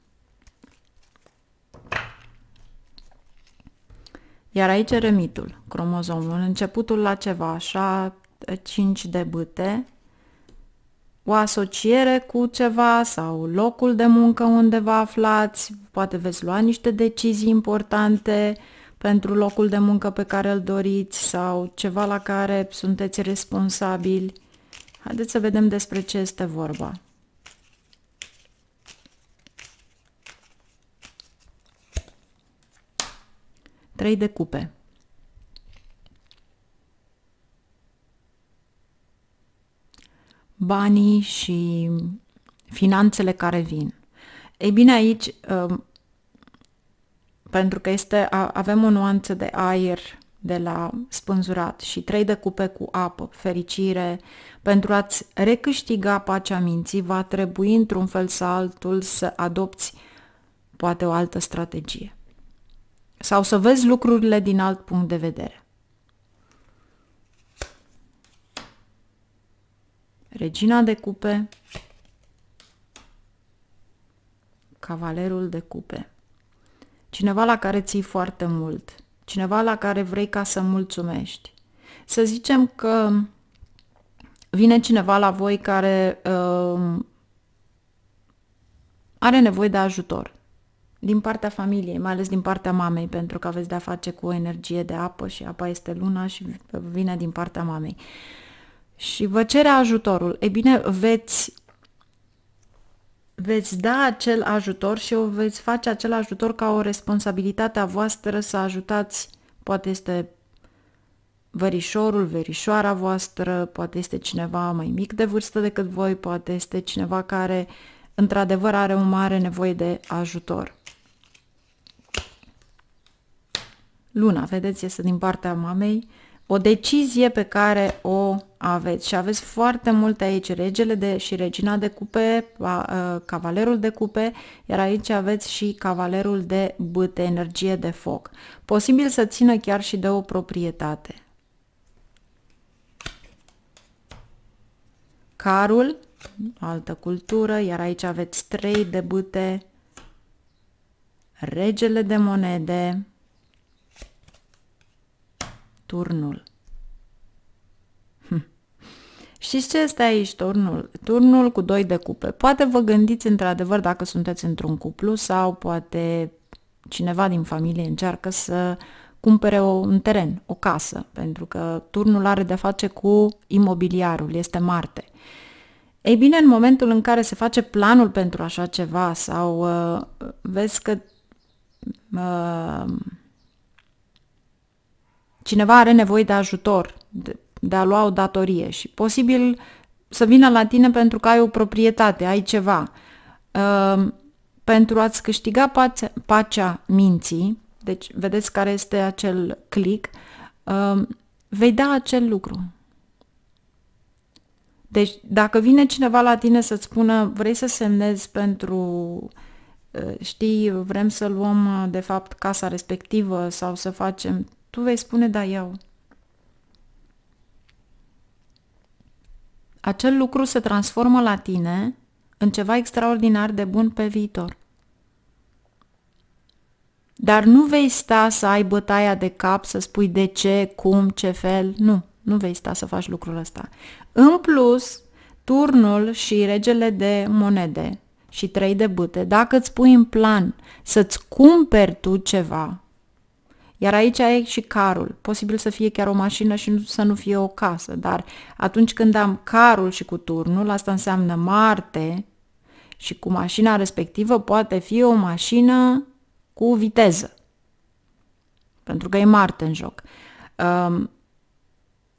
Iar aici eremitul, cromozomul, începutul la ceva, așa, 5 de bâte, o asociere cu ceva sau locul de muncă unde vă aflați, poate veți lua niște decizii importante pentru locul de muncă pe care îl doriți sau ceva la care sunteți responsabili. Haideți să vedem despre ce este vorba. 3 de cupe. Banii și finanțele care vin. Ei bine, aici, um, pentru că este, avem o nuanță de aer de la spânzurat și trei de cupe cu apă, fericire, pentru a-ți recâștiga pacea minții, va trebui într-un fel sau altul să adopți poate o altă strategie sau să vezi lucrurile din alt punct de vedere. Regina de cupe, cavalerul de cupe, cineva la care ții foarte mult, cineva la care vrei ca să mulțumești. Să zicem că vine cineva la voi care uh, are nevoie de ajutor din partea familiei, mai ales din partea mamei, pentru că aveți de-a face cu o energie de apă și apa este luna și vine din partea mamei. Și vă cere ajutorul. E bine, veți veți da acel ajutor și o veți face acel ajutor ca o responsabilitate a voastră să ajutați, poate este verișorul, verișoara voastră, poate este cineva mai mic de vârstă decât voi, poate este cineva care într-adevăr are o mare nevoie de ajutor. Luna, vedeți, este din partea mamei, o decizie pe care o aveți și aveți foarte multe aici, regele de, și regina de cupe, a, a, cavalerul de cupe, iar aici aveți și cavalerul de bâte, energie de foc. Posibil să țină chiar și de o proprietate. Carul, altă cultură, iar aici aveți trei de bâte, regele de monede, turnul. Hm. Știți ce este aici turnul? Turnul cu doi de cupe. Poate vă gândiți într-adevăr dacă sunteți într-un cuplu sau poate cineva din familie încearcă să cumpere o, un teren, o casă, pentru că turnul are de face cu imobiliarul, este Marte. Ei bine, în momentul în care se face planul pentru așa ceva sau uh, vezi că uh, cineva are nevoie de ajutor, de, de a lua o datorie și posibil să vină la tine pentru că ai o proprietate, ai ceva. Uh, pentru a-ți câștiga pace, pacea minții, deci vedeți care este acel click, uh, vei da acel lucru. Deci dacă vine cineva la tine să-ți spună vrei să semnezi pentru eh, știi, vrem să luăm de fapt casa respectivă sau să facem tu vei spune da iau. Acel lucru se transformă la tine în ceva extraordinar de bun pe viitor. Dar nu vei sta să ai bătaia de cap, să spui de ce, cum, ce fel, nu, nu vei sta să faci lucrul ăsta. În plus, turnul și regele de monede și trei de bâte, dacă îți pui în plan să-ți cumperi tu ceva, iar aici e și carul. Posibil să fie chiar o mașină și să nu fie o casă, dar atunci când am carul și cu turnul, asta înseamnă Marte și cu mașina respectivă poate fi o mașină cu viteză. Pentru că e Marte în joc. Um,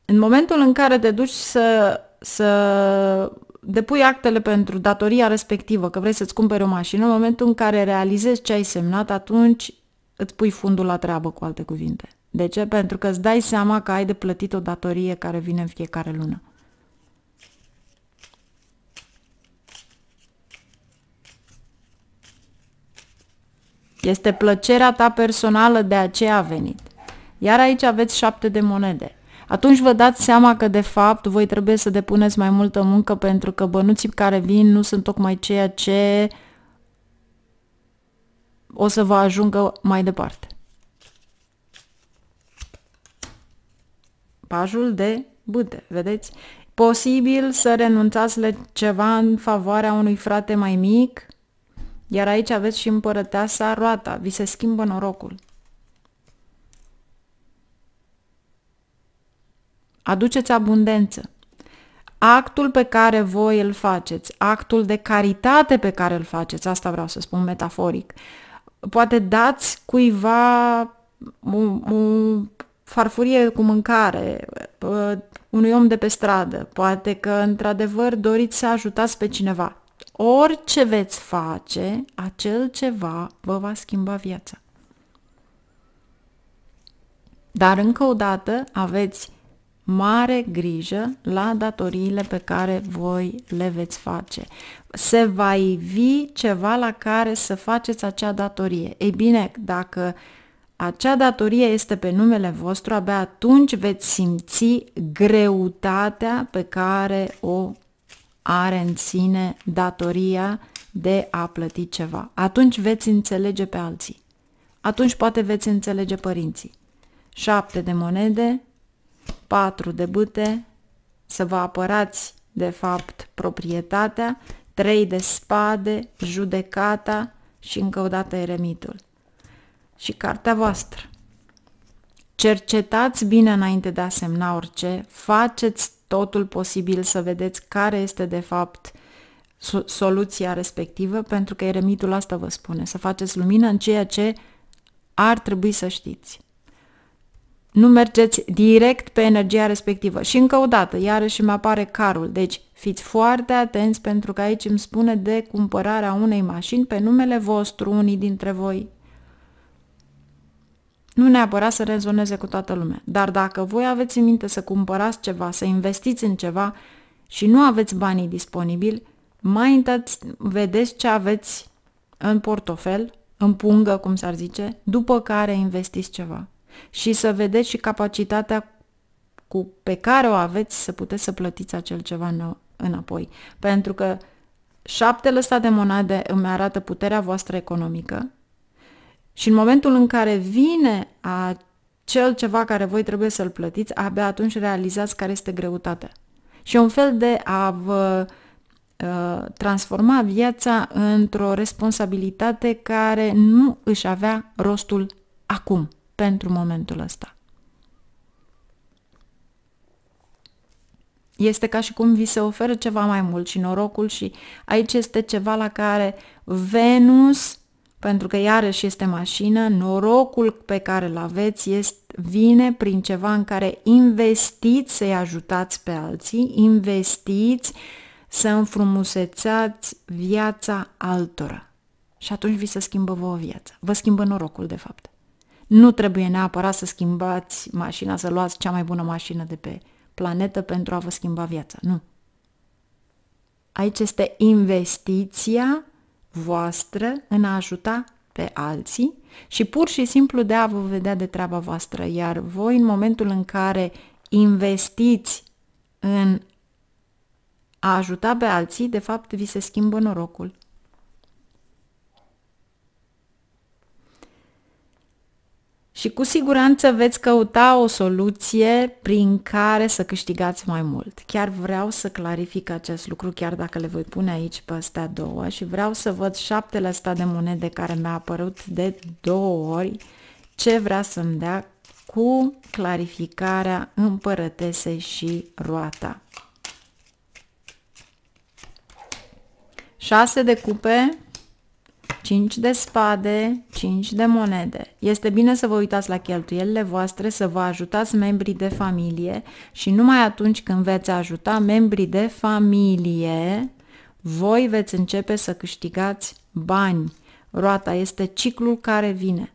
în momentul în care te duci să, să depui actele pentru datoria respectivă, că vrei să-ți cumperi o mașină, în momentul în care realizezi ce ai semnat, atunci îți pui fundul la treabă, cu alte cuvinte. De ce? Pentru că îți dai seama că ai de plătit o datorie care vine în fiecare lună. Este plăcerea ta personală, de aceea a venit. Iar aici aveți șapte de monede. Atunci vă dați seama că, de fapt, voi trebuie să depuneți mai multă muncă pentru că bănuții care vin nu sunt tocmai ceea ce uh, o să vă ajungă mai departe. Pajul de bâte, vedeți? Posibil să renunțați la ceva în favoarea unui frate mai mic, iar aici aveți și împărăteasa roata, vi se schimbă norocul. Aduceți abundență. Actul pe care voi îl faceți, actul de caritate pe care îl faceți, asta vreau să spun metaforic, poate dați cuiva o, o farfurie cu mâncare, uh, unui om de pe stradă, poate că într-adevăr doriți să ajutați pe cineva. Orice veți face, acel ceva vă va schimba viața. Dar încă o dată aveți mare grijă la datoriile pe care voi le veți face. Se va ivi ceva la care să faceți acea datorie. Ei bine, dacă acea datorie este pe numele vostru, abia atunci veți simți greutatea pe care o are în sine datoria de a plăti ceva. Atunci veți înțelege pe alții. Atunci poate veți înțelege părinții. 7 de monede, 4 de bâte, să vă apărați de fapt proprietatea, 3 de spade, judecata și încă o dată eremitul. Și cartea voastră. Cercetați bine înainte de a semna orice, faceți totul posibil să vedeți care este de fapt soluția respectivă, pentru că eremitul asta vă spune, să faceți lumină în ceea ce ar trebui să știți nu mergeți direct pe energia respectivă. Și încă o dată, iarăși îmi apare carul, deci fiți foarte atenți pentru că aici îmi spune de cumpărarea unei mașini pe numele vostru, unii dintre voi. Nu neapărat să rezoneze cu toată lumea, dar dacă voi aveți în minte să cumpărați ceva, să investiți în ceva și nu aveți banii disponibili, mai întâi vedeți ce aveți în portofel, în pungă, cum s-ar zice, după care investiți ceva și să vedeți și capacitatea cu, pe care o aveți să puteți să plătiți acel ceva în, înapoi. Pentru că șaptele ăsta de monade îmi arată puterea voastră economică și în momentul în care vine acel ceva care voi trebuie să-l plătiți, abia atunci realizați care este greutatea. Și e un fel de a vă ă, transforma viața într-o responsabilitate care nu își avea rostul acum pentru momentul ăsta. Este ca și cum vi se oferă ceva mai mult și norocul și aici este ceva la care Venus, pentru că iarăși este mașină, norocul pe care îl aveți este, vine prin ceva în care investiți să-i ajutați pe alții, investiți să înfrumusețați viața altora. Și atunci vi se schimbă vouă viața. Vă schimbă norocul, de fapt. Nu trebuie neapărat să schimbați mașina, să luați cea mai bună mașină de pe planetă pentru a vă schimba viața. Nu. Aici este investiția voastră în a ajuta pe alții și pur și simplu de a vă vedea de treaba voastră. Iar voi, în momentul în care investiți în a ajuta pe alții, de fapt vi se schimbă norocul. și cu siguranță veți căuta o soluție prin care să câștigați mai mult. Chiar vreau să clarific acest lucru, chiar dacă le voi pune aici pe astea două și vreau să văd șaptele astea de monede care mi-a apărut de două ori ce vrea să-mi dea cu clarificarea împărătesei și roata. 6 de cupe, 5 de spade, 5 de monede. Este bine să vă uitați la cheltuielile voastre, să vă ajutați membrii de familie și numai atunci când veți ajuta membrii de familie, voi veți începe să câștigați bani. Roata este ciclul care vine.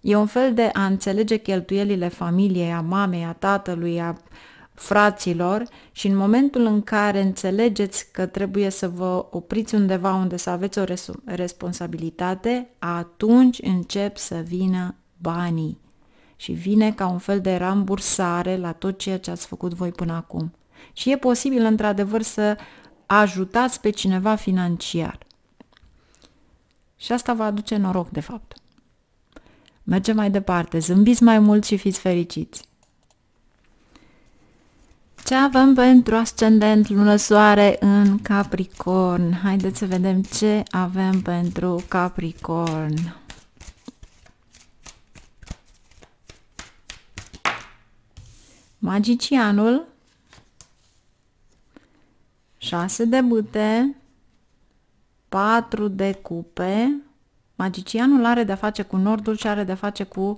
E un fel de a înțelege cheltuielile familiei, a mamei, a tatălui, a fraților și în momentul în care înțelegeți că trebuie să vă opriți undeva unde să aveți o responsabilitate, atunci încep să vină banii și vine ca un fel de rambursare la tot ceea ce ați făcut voi până acum. Și e posibil într-adevăr să ajutați pe cineva financiar. Și asta vă aduce noroc, de fapt. Mergem mai departe, zâmbiți mai mult și fiți fericiți! Ce avem pentru ascendent lună soare în Capricorn? Haideți să vedem ce avem pentru Capricorn. Magicianul, 6 de bute, 4 de cupe. Magicianul are de-a face cu nordul și are de-a face cu uh,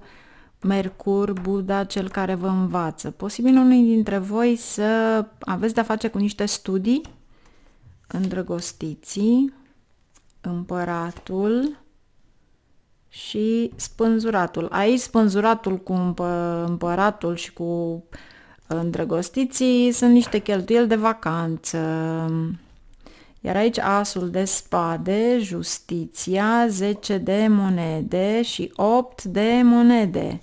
Mercur, Buddha, cel care vă învață. Posibil unii dintre voi să aveți de-a face cu niște studii, îndrăgostiții, împăratul și spânzuratul. Aici spânzuratul cu împă împăratul și cu îndrăgostiții sunt niște cheltuieli de vacanță. Iar aici asul de spade, justiția, 10 de monede și 8 de monede.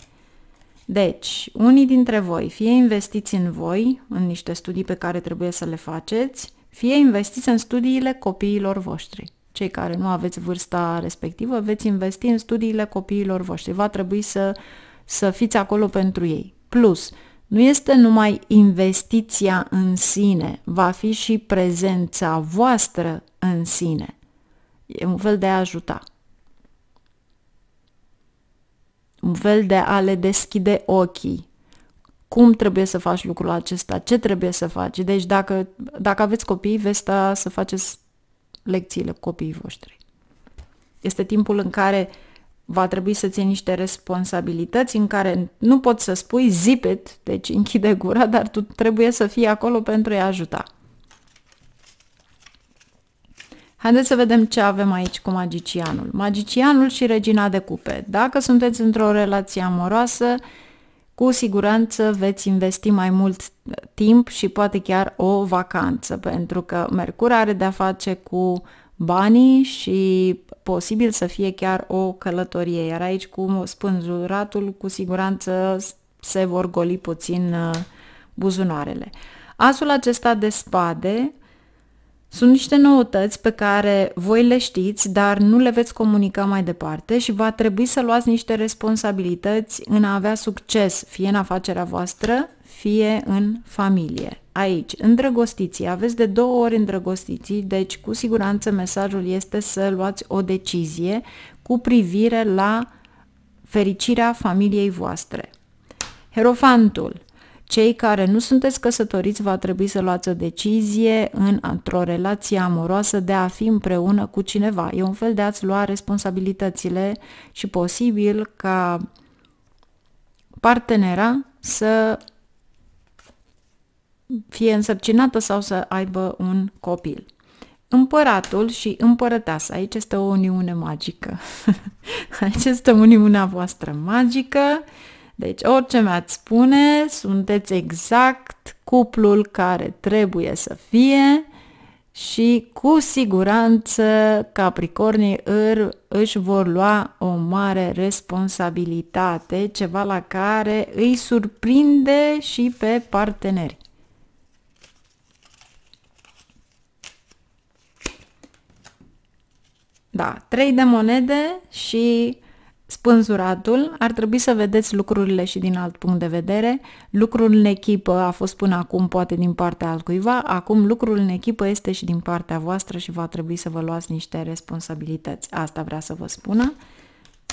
Deci, unii dintre voi, fie investiți în voi, în niște studii pe care trebuie să le faceți, fie investiți în studiile copiilor voștri. Cei care nu aveți vârsta respectivă, veți investi în studiile copiilor voștri. Va trebui să, să fiți acolo pentru ei. Plus, nu este numai investiția în sine, va fi și prezența voastră în sine. E un fel de a ajuta un fel de a le deschide ochii. Cum trebuie să faci lucrul acesta? Ce trebuie să faci? Deci dacă, dacă aveți copii, veți sta să faceți lecțiile cu copiii voștri. Este timpul în care va trebui să ții niște responsabilități în care nu poți să spui zipet, deci închide gura, dar tu trebuie să fii acolo pentru a-i ajuta. Haideți să vedem ce avem aici cu magicianul. Magicianul și regina de cupe. Dacă sunteți într-o relație amoroasă, cu siguranță veți investi mai mult timp și poate chiar o vacanță, pentru că Mercur are de-a face cu banii și posibil să fie chiar o călătorie, iar aici cu spânzuratul cu siguranță se vor goli puțin uh, buzunarele. Asul acesta de spade uh, sunt niște noutăți pe care voi le știți, dar nu le veți comunica mai departe și va trebui să luați niște responsabilități în a avea succes, fie în afacerea voastră, fie în familie. Aici, îndrăgostiții, aveți de două ori îndrăgostiții, deci cu siguranță mesajul este să luați o decizie cu privire la fericirea familiei voastre. Herofantul, cei care nu sunteți căsătoriți va trebui să luați o decizie în, într-o relație amoroasă de a fi împreună cu cineva. E un fel de a-ți lua responsabilitățile și posibil ca partenera să fie însărcinată sau să aibă un copil. Împăratul și împărăteasa, aici este o uniune magică. [laughs] aici este uniunea voastră magică. Uh, deci orice mi-ați spune, sunteți exact cuplul care trebuie să fie și cu siguranță Capricornii își vor lua o mare responsabilitate, ceva la care îi surprinde și pe parteneri. Da, trei de monede și Spânzuratul, ar trebui să vedeți lucrurile și din alt punct de vedere. Lucrul în echipă a fost până acum poate din partea altcuiva, acum lucrul în echipă este și din partea voastră și va trebui să vă luați niște responsabilități. Asta vrea să vă spună.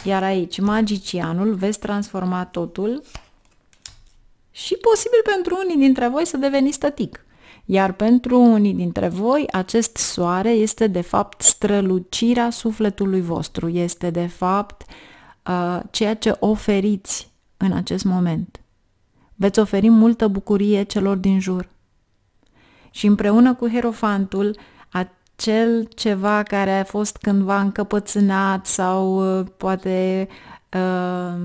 Iar aici, magicianul, veți transforma totul și posibil pentru unii dintre voi să deveniți tătic. Iar pentru unii dintre voi, acest soare este de fapt strălucirea sufletului vostru, este de fapt uh, ceea ce oferiți în acest moment. Veți oferi multă bucurie celor din jur. Și împreună cu Herofantul, acel ceva care a fost cândva încăpățânat sau uh, poate uh,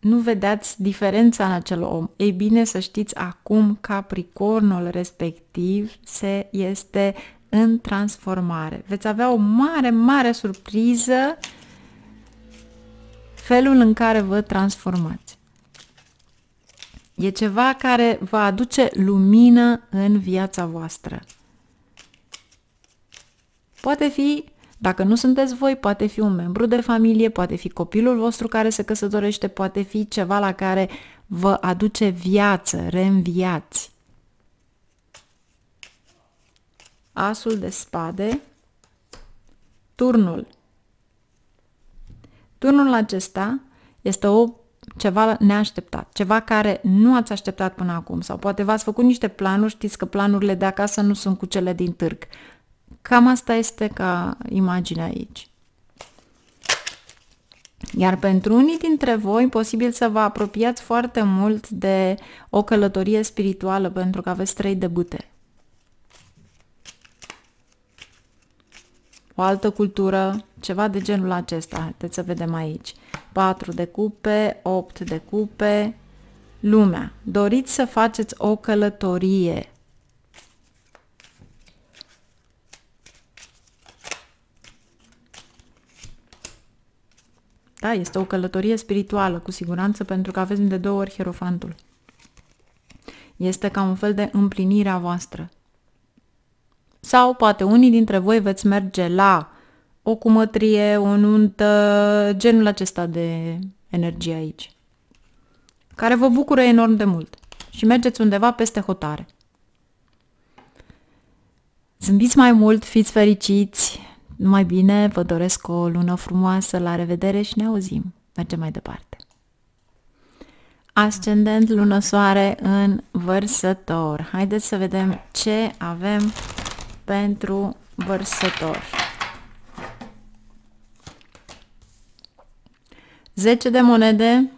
nu vedeați diferența în acel om. Ei bine să știți acum Capricornul respectiv se este în transformare. Veți avea o mare, mare surpriză felul în care vă transformați. E ceva care vă aduce lumină în viața voastră. Poate fi, dacă nu sunteți voi, poate fi un membru de familie, poate fi copilul vostru care se căsătorește, poate fi ceva la care vă aduce viață, reînviați. Asul de spade, turnul Turnul acesta este o ceva neașteptat, ceva care nu ați așteptat până acum sau poate v-ați făcut niște planuri, știți că planurile de acasă nu sunt cu cele din târg. Cam asta este ca imagine aici. Iar pentru unii dintre voi, posibil să vă apropiați foarte mult de o călătorie spirituală pentru că aveți trei debute. o altă cultură, ceva de genul acesta. Haideți să vedem aici. 4 de cupe, 8 de cupe, lumea. Doriți să faceți o călătorie. Da, este o călătorie spirituală, cu siguranță, pentru că aveți de două ori hierofantul. Este ca un fel de împlinire a voastră. Sau poate unii dintre voi veți merge la o cumătrie, o nuntă, genul acesta de energie aici, care vă bucură enorm de mult și mergeți undeva peste hotare. Zâmbiți mai mult, fiți fericiți, numai bine, vă doresc o lună frumoasă, la revedere și ne auzim. Mergem mai departe. Ascendent, lună, soare în vărsător. Haideți să vedem ce avem pentru vărsător. 10 de monede,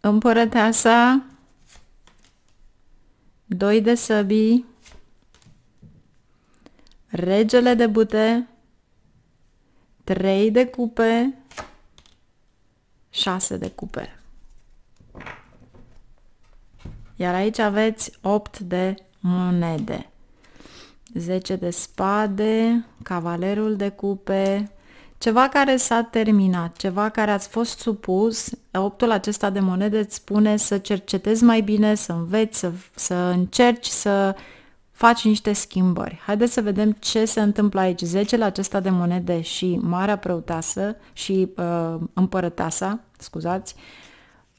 împărăteasa, 2 de săbii, regele de bute, 3 de cupe, 6 de cupe. Iar aici aveți 8 de monede. 10 de spade, cavalerul de cupe, ceva care s-a terminat, ceva care ați fost supus, optul acesta de monede îți spune să cercetezi mai bine, să înveți, să, să încerci să faci niște schimbări. Haideți să vedem ce se întâmplă aici. Zecele acesta de monede și Marea Preotasă și uh, împărăteasa, scuzați, uh,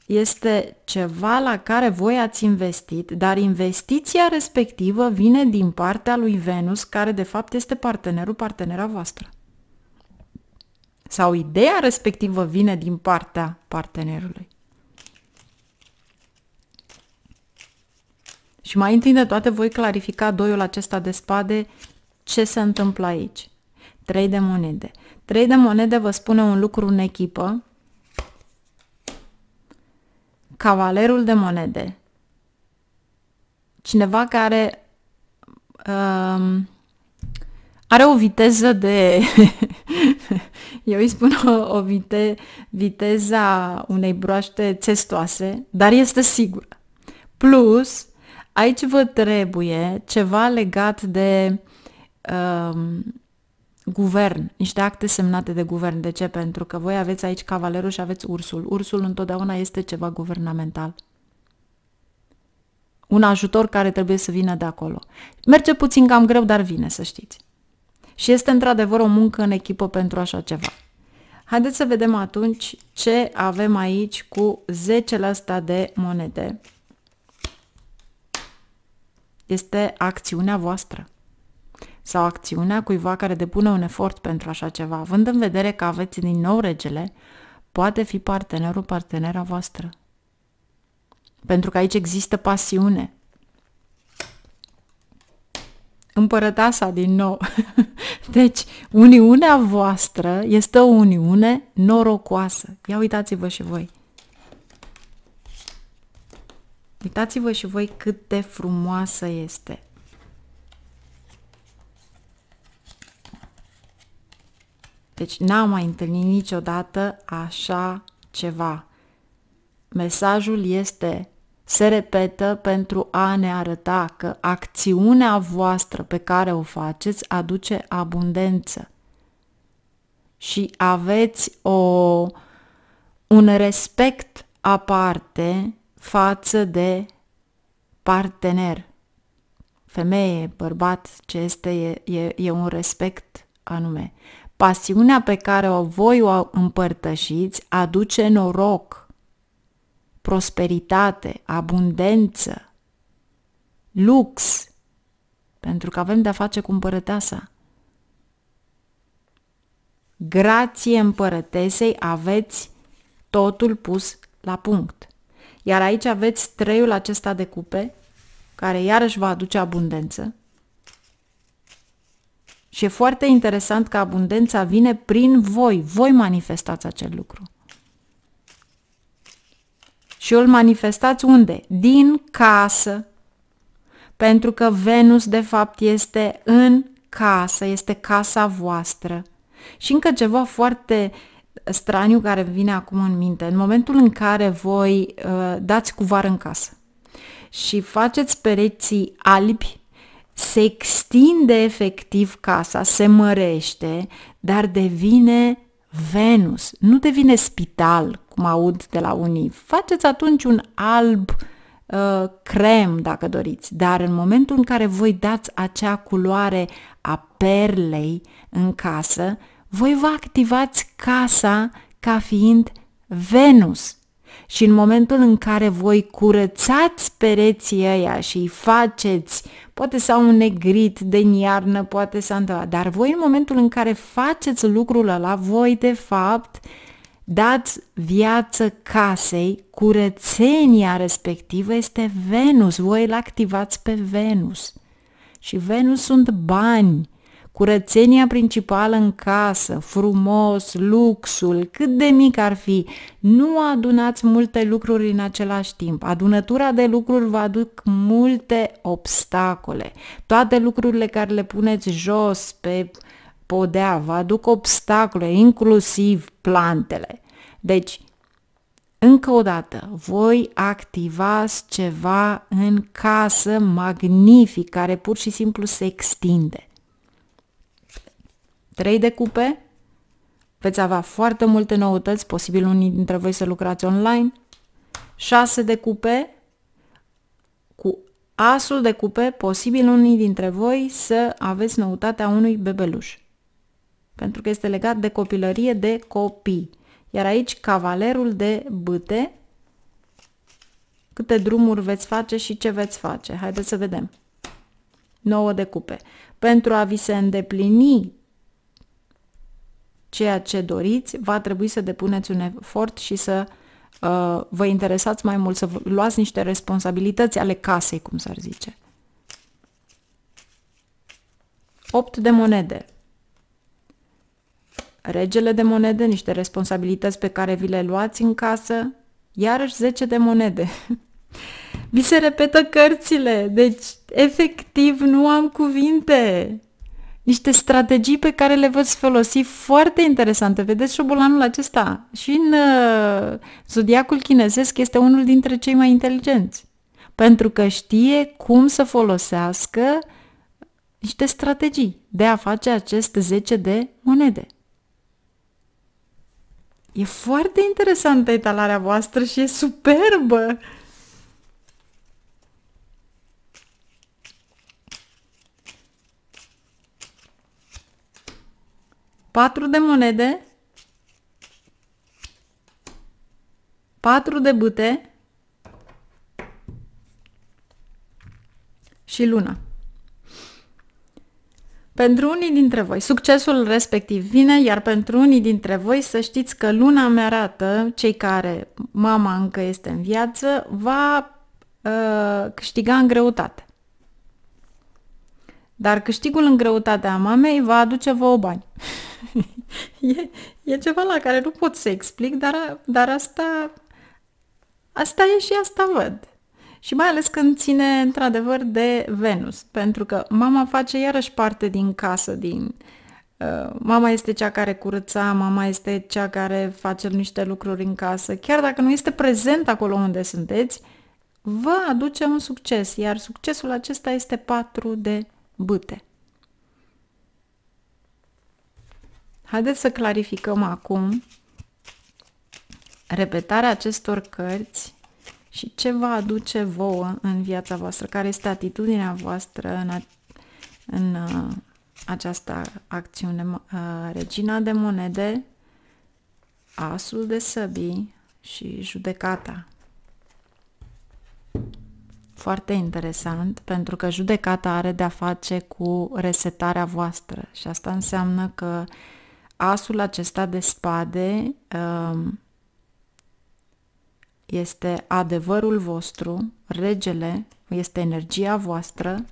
este ceva la care voi ați investit, dar investiția respectivă vine din partea lui Venus, care de fapt este partenerul, partenera voastră. Sau ideea respectivă vine din partea partenerului. Și mai întâi de toate voi clarifica doiul acesta de spade ce se întâmplă aici. Trei de monede. Trei de monede vă spune un lucru în echipă, Cavalerul de monede. Cineva care um, are o viteză de... [laughs] eu îi spun o, o vite, viteza unei broaște testoase, dar este sigură. Plus, aici vă trebuie ceva legat de um, guvern, niște acte semnate de guvern. De ce? Pentru că voi aveți aici cavalerul și aveți ursul. Ursul întotdeauna este ceva guvernamental. Un ajutor care trebuie să vină de acolo. Merge puțin cam greu, dar vine, să știți. Și este într-adevăr o muncă în echipă pentru așa ceva. Haideți să vedem atunci ce avem aici cu 10% de monede. Este acțiunea voastră sau acțiunea cuiva care depune un efort pentru așa ceva, având în vedere că aveți din nou regele, poate fi partenerul partenera voastră. Pentru că aici există pasiune. Împărăteasa din nou. [laughs] Deci, uniunea voastră este o uniune norocoasă. Ia uitați-vă și voi. Uitați-vă și voi cât de frumoasă este. Deci n-am mai întâlnit niciodată așa ceva. Mesajul este, se repetă pentru a ne arăta că acțiunea voastră pe care o faceți aduce abundență. Și aveți o, un respect aparte față de partener. Femeie, bărbat, ce este, e, e, e un respect anume pasiunea pe care o voi o împărtășiți aduce noroc, prosperitate, abundență, lux, pentru că avem de-a face cu împărăteasa. Grație împărătesei aveți totul pus la punct. Iar aici aveți treiul acesta de cupe, care iarăși va aduce abundență, și e foarte interesant că abundența vine prin voi. Voi manifestați acel lucru. Și îl manifestați unde? Din casă. Pentru că Venus, de fapt, este în casă, este casa voastră. Și încă ceva foarte straniu care vine acum în minte. În momentul în care voi uh, dați cuvar în casă și faceți pereții albi, se extinde efectiv casa, se mărește, dar devine Venus, nu devine spital, cum aud de la unii. Faceți atunci un alb uh, crem, dacă doriți, dar în momentul în care voi dați acea culoare a perlei în casă, voi vă activați casa ca fiind Venus, și în momentul în care voi curățați pereții ăia și îi faceți, poate s-au negrit de iarnă, poate s-a întâmplat, dar voi în momentul în care faceți lucrul ăla, voi de fapt dați viață casei, curățenia respectivă este Venus, voi îl activați pe Venus. Și Venus sunt bani, Curățenia principală în casă, frumos, luxul, cât de mic ar fi, nu adunați multe lucruri în același timp. Adunătura de lucruri vă aduc multe obstacole. Toate lucrurile care le puneți jos pe podea vă aduc obstacole, inclusiv plantele. Deci, încă o dată, voi activați ceva în casă magnific, care pur și simplu se extinde. 3 cupe, veți avea foarte multe noutăți, posibil unii dintre voi să lucrați online, 6 cupe, cu asul de cupe, posibil unii dintre voi să aveți noutatea unui bebeluș. Pentru că este legat de copilărie de copii. Iar aici cavalerul de bâte, câte drumuri veți face și ce veți face. Haideți să vedem. 9 de cupe. Pentru a vi se îndeplini ceea ce doriți, va trebui să depuneți un efort și să uh, vă interesați mai mult, să vă luați niște responsabilități ale casei, cum s-ar zice. 8 de monede. Regele de monede, niște responsabilități pe care vi le luați în casă, iarăși 10 de monede. [laughs] Vi se repetă cărțile, deci efectiv nu am cuvinte niște strategii pe care le veți folosi foarte interesante. Vedeți șobolanul acesta și în uh, zodiacul chinezesc este unul dintre cei mai inteligenți, pentru că știe cum să folosească niște strategii de a face acest 10 de monede. E foarte interesantă etalarea voastră și e superbă! 4 de monede, 4 de bâte și luna. Pentru unii dintre voi, succesul respectiv vine, iar pentru unii dintre voi să știți că luna mea arată, cei care mama încă este în viață, va uh, câștiga în greutate. Dar câștigul în greutatea mamei va aduce vouă bani. [laughs] e, e ceva la care nu pot să explic, dar, dar asta, asta e și asta văd. Și mai ales când ține într-adevăr de Venus, pentru că mama face iarăși parte din casă, din uh, Mama este cea care curăța, mama este cea care face niște lucruri în casă. Chiar dacă nu este prezent acolo unde sunteți, vă aduce un succes, iar succesul acesta este 4 de bâte. Haideți să clarificăm acum repetarea acestor cărți și ce va aduce vouă în viața voastră, care este atitudinea voastră în, a, în a, uh, această acțiune. A, uh, Regina de monede, asul de săbii și judecata foarte interesant pentru că judecata are de-a face cu resetarea voastră și asta înseamnă că asul acesta de spade um, este adevărul vostru, regele este energia voastră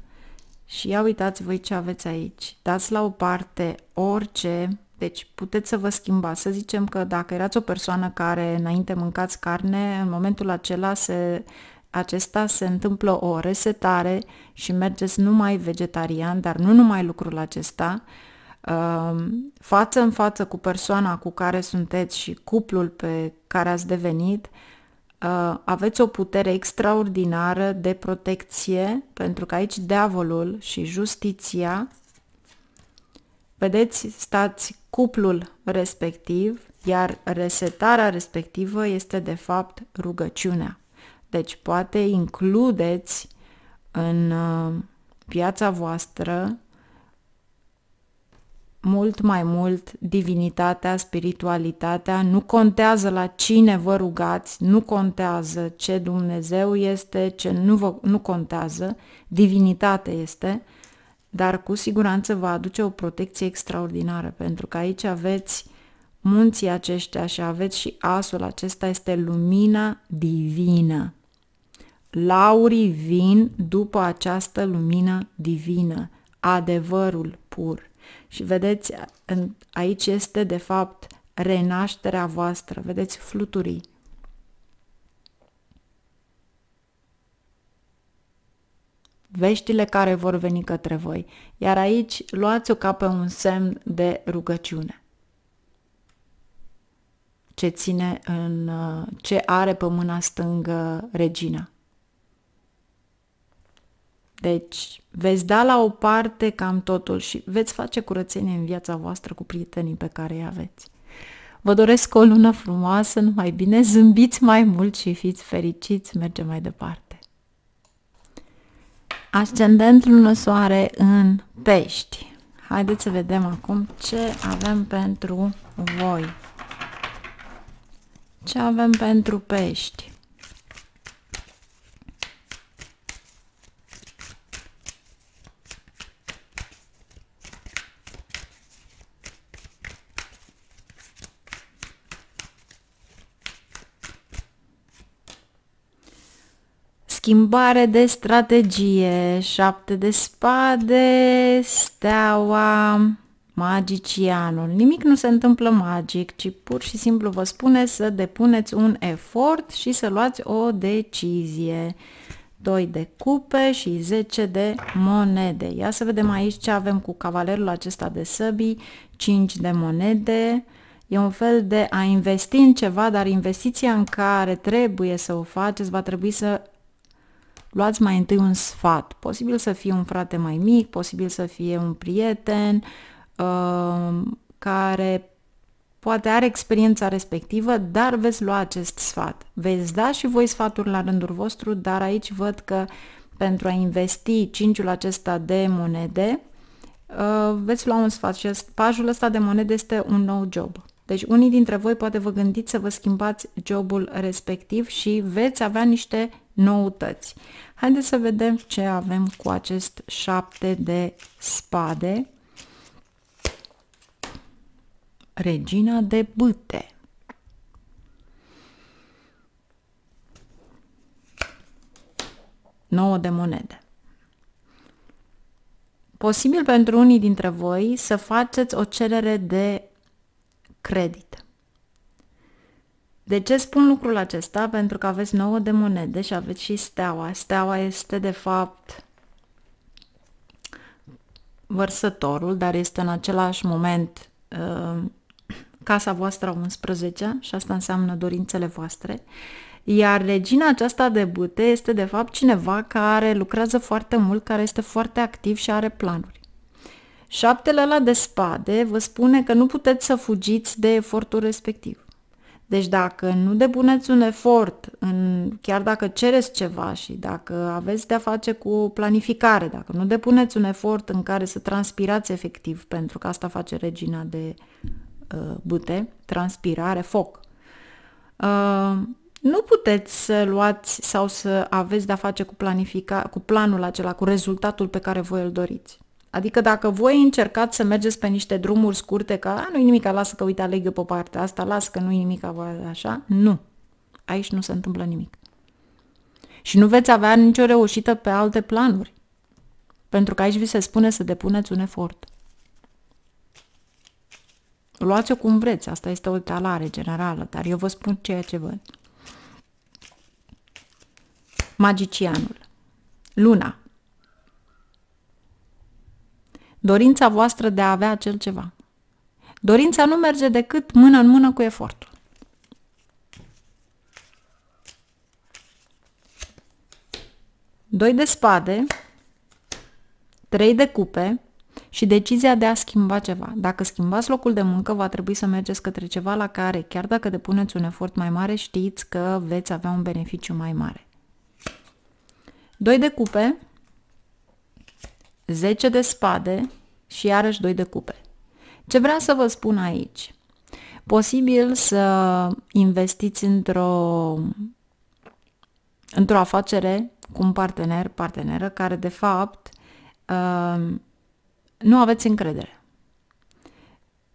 și ia uitați voi ce aveți aici. Dați la o parte orice, deci puteți să vă schimbați. Să zicem că dacă erați o persoană care înainte mâncați carne, în momentul acela se acesta se întâmplă o resetare și mergeți numai vegetarian, dar nu numai lucrul acesta, um, față în față cu persoana cu care sunteți și cuplul pe care ați devenit, uh, aveți o putere extraordinară de protecție, pentru că aici diavolul și justiția, vedeți, stați cuplul respectiv, iar resetarea respectivă este de fapt rugăciunea. Deci poate includeți în viața uh, voastră mult mai mult divinitatea, spiritualitatea, nu contează la cine vă rugați, nu contează ce Dumnezeu este, ce nu, vă, nu contează, divinitate este, dar cu siguranță va aduce o protecție extraordinară, pentru că aici aveți munții aceștia și aveți și asul acesta este lumina divină. Laurii vin după această lumină divină, adevărul pur. Și vedeți, aici este de fapt renașterea voastră, vedeți fluturii. veștile care vor veni către voi, iar aici luați-o ca pe un semn de rugăciune. Ce ține în ce are pe mâna stângă regina. Deci veți da la o parte cam totul și veți face curățenie în viața voastră cu prietenii pe care îi aveți. Vă doresc o lună frumoasă, numai bine, zâmbiți mai mult și fiți fericiți, mergem mai departe. Ascendent lună soare în pești. Haideți să vedem acum ce avem pentru voi. Ce avem pentru pești? Schimbare de strategie, șapte de spade, steaua, magicianul. Nimic nu se întâmplă magic, ci pur și simplu vă spune să depuneți un efort și să luați o decizie. 2 de cupe și 10 de monede. Ia să vedem aici ce avem cu cavalerul acesta de săbii, 5 de monede, E un fel de a investi în ceva, dar investiția în care trebuie să o faceți va trebui să luați mai întâi un sfat. Posibil să fie un frate mai mic, posibil să fie un prieten uh, care poate are experiența respectivă, dar veți lua acest sfat. Veți da și voi sfaturi la rândul vostru, dar aici văd că pentru a investi cinciul acesta de monede, uh, veți lua un sfat și pajul ăsta de monede este un nou job. Deci unii dintre voi poate vă gândiți să vă schimbați jobul respectiv și veți avea niște noutăți. Haideți să vedem ce avem cu acest 7 de spade. Regina de bâte. Nouă de monede. Posibil pentru unii dintre voi să faceți o cerere de credit. De ce spun lucrul acesta? Pentru că aveți 9 de monede și aveți și steaua. Steaua este de fapt vărsătorul, dar este în același moment uh, casa voastră 11 și asta înseamnă dorințele voastre. Iar regina aceasta de bute este de fapt cineva care lucrează foarte mult, care este foarte activ și are planuri. Șaptele la de spade vă spune că nu puteți să fugiți de efortul respectiv. Deci dacă nu depuneți un efort, în, chiar dacă cereți ceva și dacă aveți de-a face cu planificare, dacă nu depuneți un efort în care să transpirați efectiv, pentru că asta face regina de uh, bute, transpirare, foc, uh, nu puteți să luați sau să aveți de-a face cu, planifica, cu planul acela, cu rezultatul pe care voi îl doriți. Adică dacă voi încercați să mergeți pe niște drumuri scurte, că nu-i nimica, lasă că uite aleg eu pe partea asta, lasă că nu-i nimica, așa, nu. Aici nu se întâmplă nimic. Și nu veți avea nicio reușită pe alte planuri. Pentru că aici vi se spune să depuneți un efort. Luați-o cum vreți, asta este o talare generală, dar eu vă spun ceea ce văd. Magicianul. Luna dorința voastră de a avea acel ceva. Dorința nu merge decât mână în mână cu efortul. Doi de spade, trei de cupe și decizia de a schimba ceva. Dacă schimbați locul de muncă, va trebui să mergeți către ceva la care, chiar dacă depuneți un efort mai mare, știți că veți avea un beneficiu mai mare. Doi de cupe, 10 de spade și iarăși 2 de cupe. Ce vreau să vă spun aici? Posibil să investiți într-o într-o afacere cu un partener, parteneră, care de fapt uh, nu aveți încredere.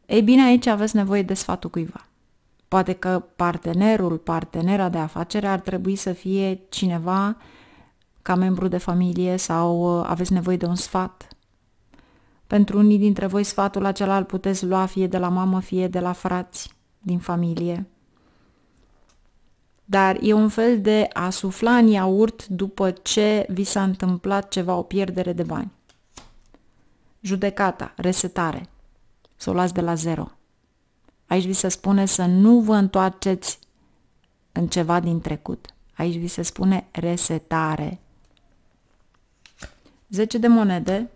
Ei bine, aici aveți nevoie de sfatul cuiva. Poate că partenerul, partenera de afacere ar trebui să fie cineva uh, ca membru de familie sau uh, aveți nevoie de un sfat. Pentru unii dintre voi sfatul acela îl puteți lua fie de la mamă, fie de la frați din familie. Dar e un fel de a sufla în iaurt după ce vi s-a întâmplat ceva, o pierdere de bani. Judecata, resetare, să o luați de la zero. Aici vi se spune să nu vă întoarceți în ceva din trecut. Aici vi se spune resetare. 10 de monede,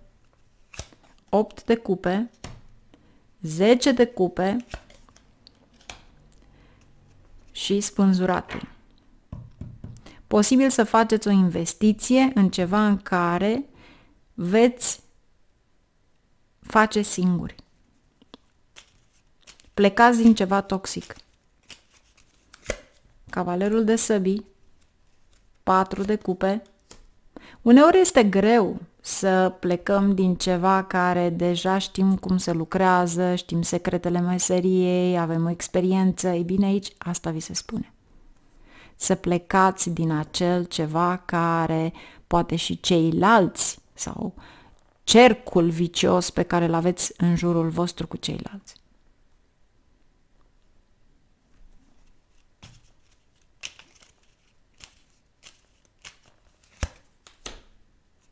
8 de cupe, 10 de cupe și spânzuratul. Posibil să faceți o investiție în ceva în care veți face singuri. Plecați din ceva toxic. Cavalerul de săbii, 4 de cupe, Uneori este greu să plecăm din ceva care deja știm cum se lucrează, știm secretele meseriei, avem o experiență. Ei bine, aici asta vi se spune. Să plecați din acel ceva care poate și ceilalți sau cercul vicios pe care îl aveți în jurul vostru cu ceilalți.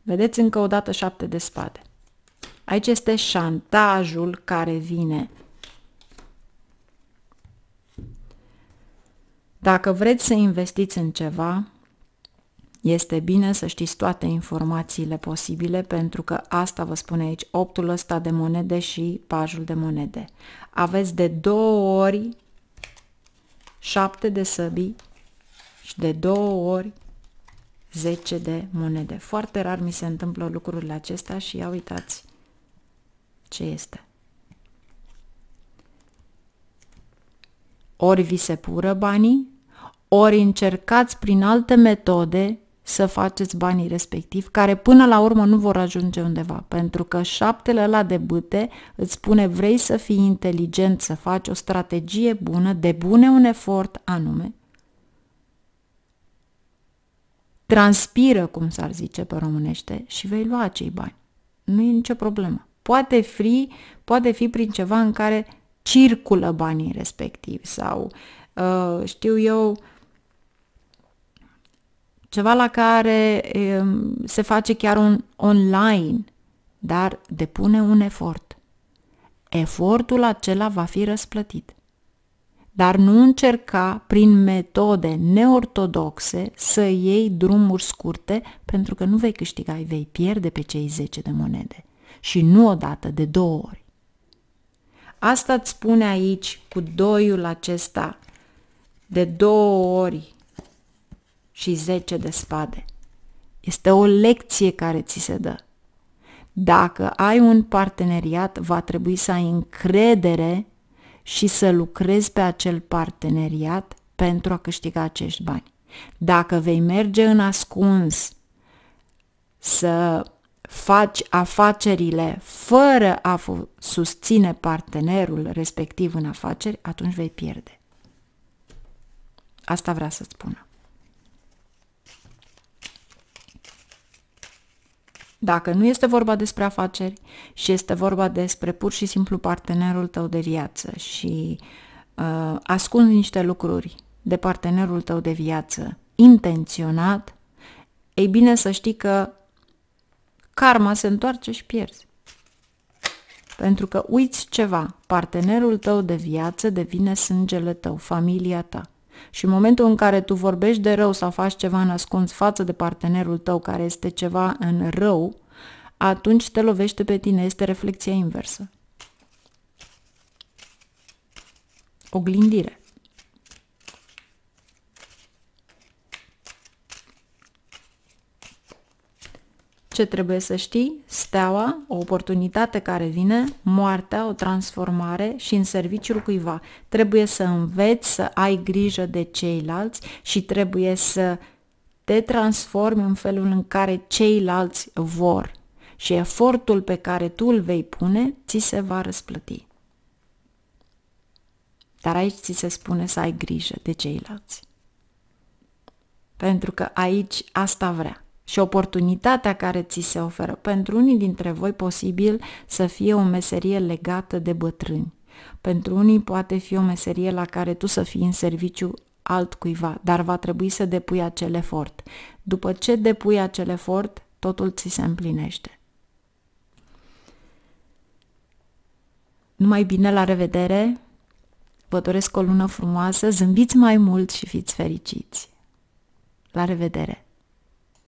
Vedeți încă o dată șapte de spade. Aici este șantajul care vine. Dacă vreți să investiți în ceva, este bine să știți toate informațiile posibile pentru că asta vă spune aici optul ăsta de monede și pajul de monede. Aveți de două ori șapte de săbii și de două ori 10 de monede. Foarte rar mi se întâmplă lucrurile acesta și ia uitați ce este. Ori vi se pură banii, ori încercați prin alte metode să faceți banii respectiv, care până la urmă nu vor ajunge undeva, pentru că șaptele la de bâte îți spune vrei să fii inteligent, să faci o strategie bună, de bune un efort anume transpiră, cum s-ar zice pe românește, și vei lua acei bani. Nu e nicio problemă. Poate fi, poate fi prin ceva în care circulă banii respectivi sau uh, știu eu ceva la care um, se face chiar un online, dar depune un efort. Efortul acela va fi răsplătit dar nu încerca prin metode neortodoxe să iei drumuri scurte pentru că nu vei câștiga, îi vei pierde pe cei 10 de monede și nu odată, de două ori. Asta îți spune aici cu doiul acesta de două ori și 10 de spade. Este o lecție care ți se dă. Dacă ai un parteneriat, va trebui să ai încredere și să lucrezi pe acel parteneriat pentru a câștiga acești bani. Dacă vei merge în ascuns să faci afacerile fără a susține partenerul respectiv în afaceri, atunci vei pierde. Asta vrea să spună. Dacă nu este vorba despre afaceri și este vorba despre pur și simplu partenerul tău de viață și uh, ascunzi niște lucruri de partenerul tău de viață intenționat, ei bine să știi că karma se întoarce și pierzi. Pentru că uiți ceva, partenerul tău de viață devine sângele tău, familia ta. Și în momentul în care tu vorbești de rău sau faci ceva ascuns față de partenerul tău care este ceva în rău, atunci te lovește pe tine, este reflexia inversă. Oglindire. ce trebuie să știi, steaua, o oportunitate care vine, moartea, o transformare și în serviciul cuiva. Trebuie să înveți să ai grijă de ceilalți și trebuie să te transformi în felul în care ceilalți vor și efortul pe care tu îl vei pune ți se va răsplăti. Dar aici ți se spune să ai grijă de ceilalți. Pentru că aici asta vrea și oportunitatea care ți se oferă pentru unii dintre voi posibil să fie o meserie legată de bătrâni. Pentru unii poate fi o meserie la care tu să fii în serviciu altcuiva, dar va trebui să depui acel efort. După ce depui acel efort, totul ți se împlinește. Numai bine, la revedere! Vă doresc o lună frumoasă, zâmbiți mai mult și fiți fericiți! La revedere!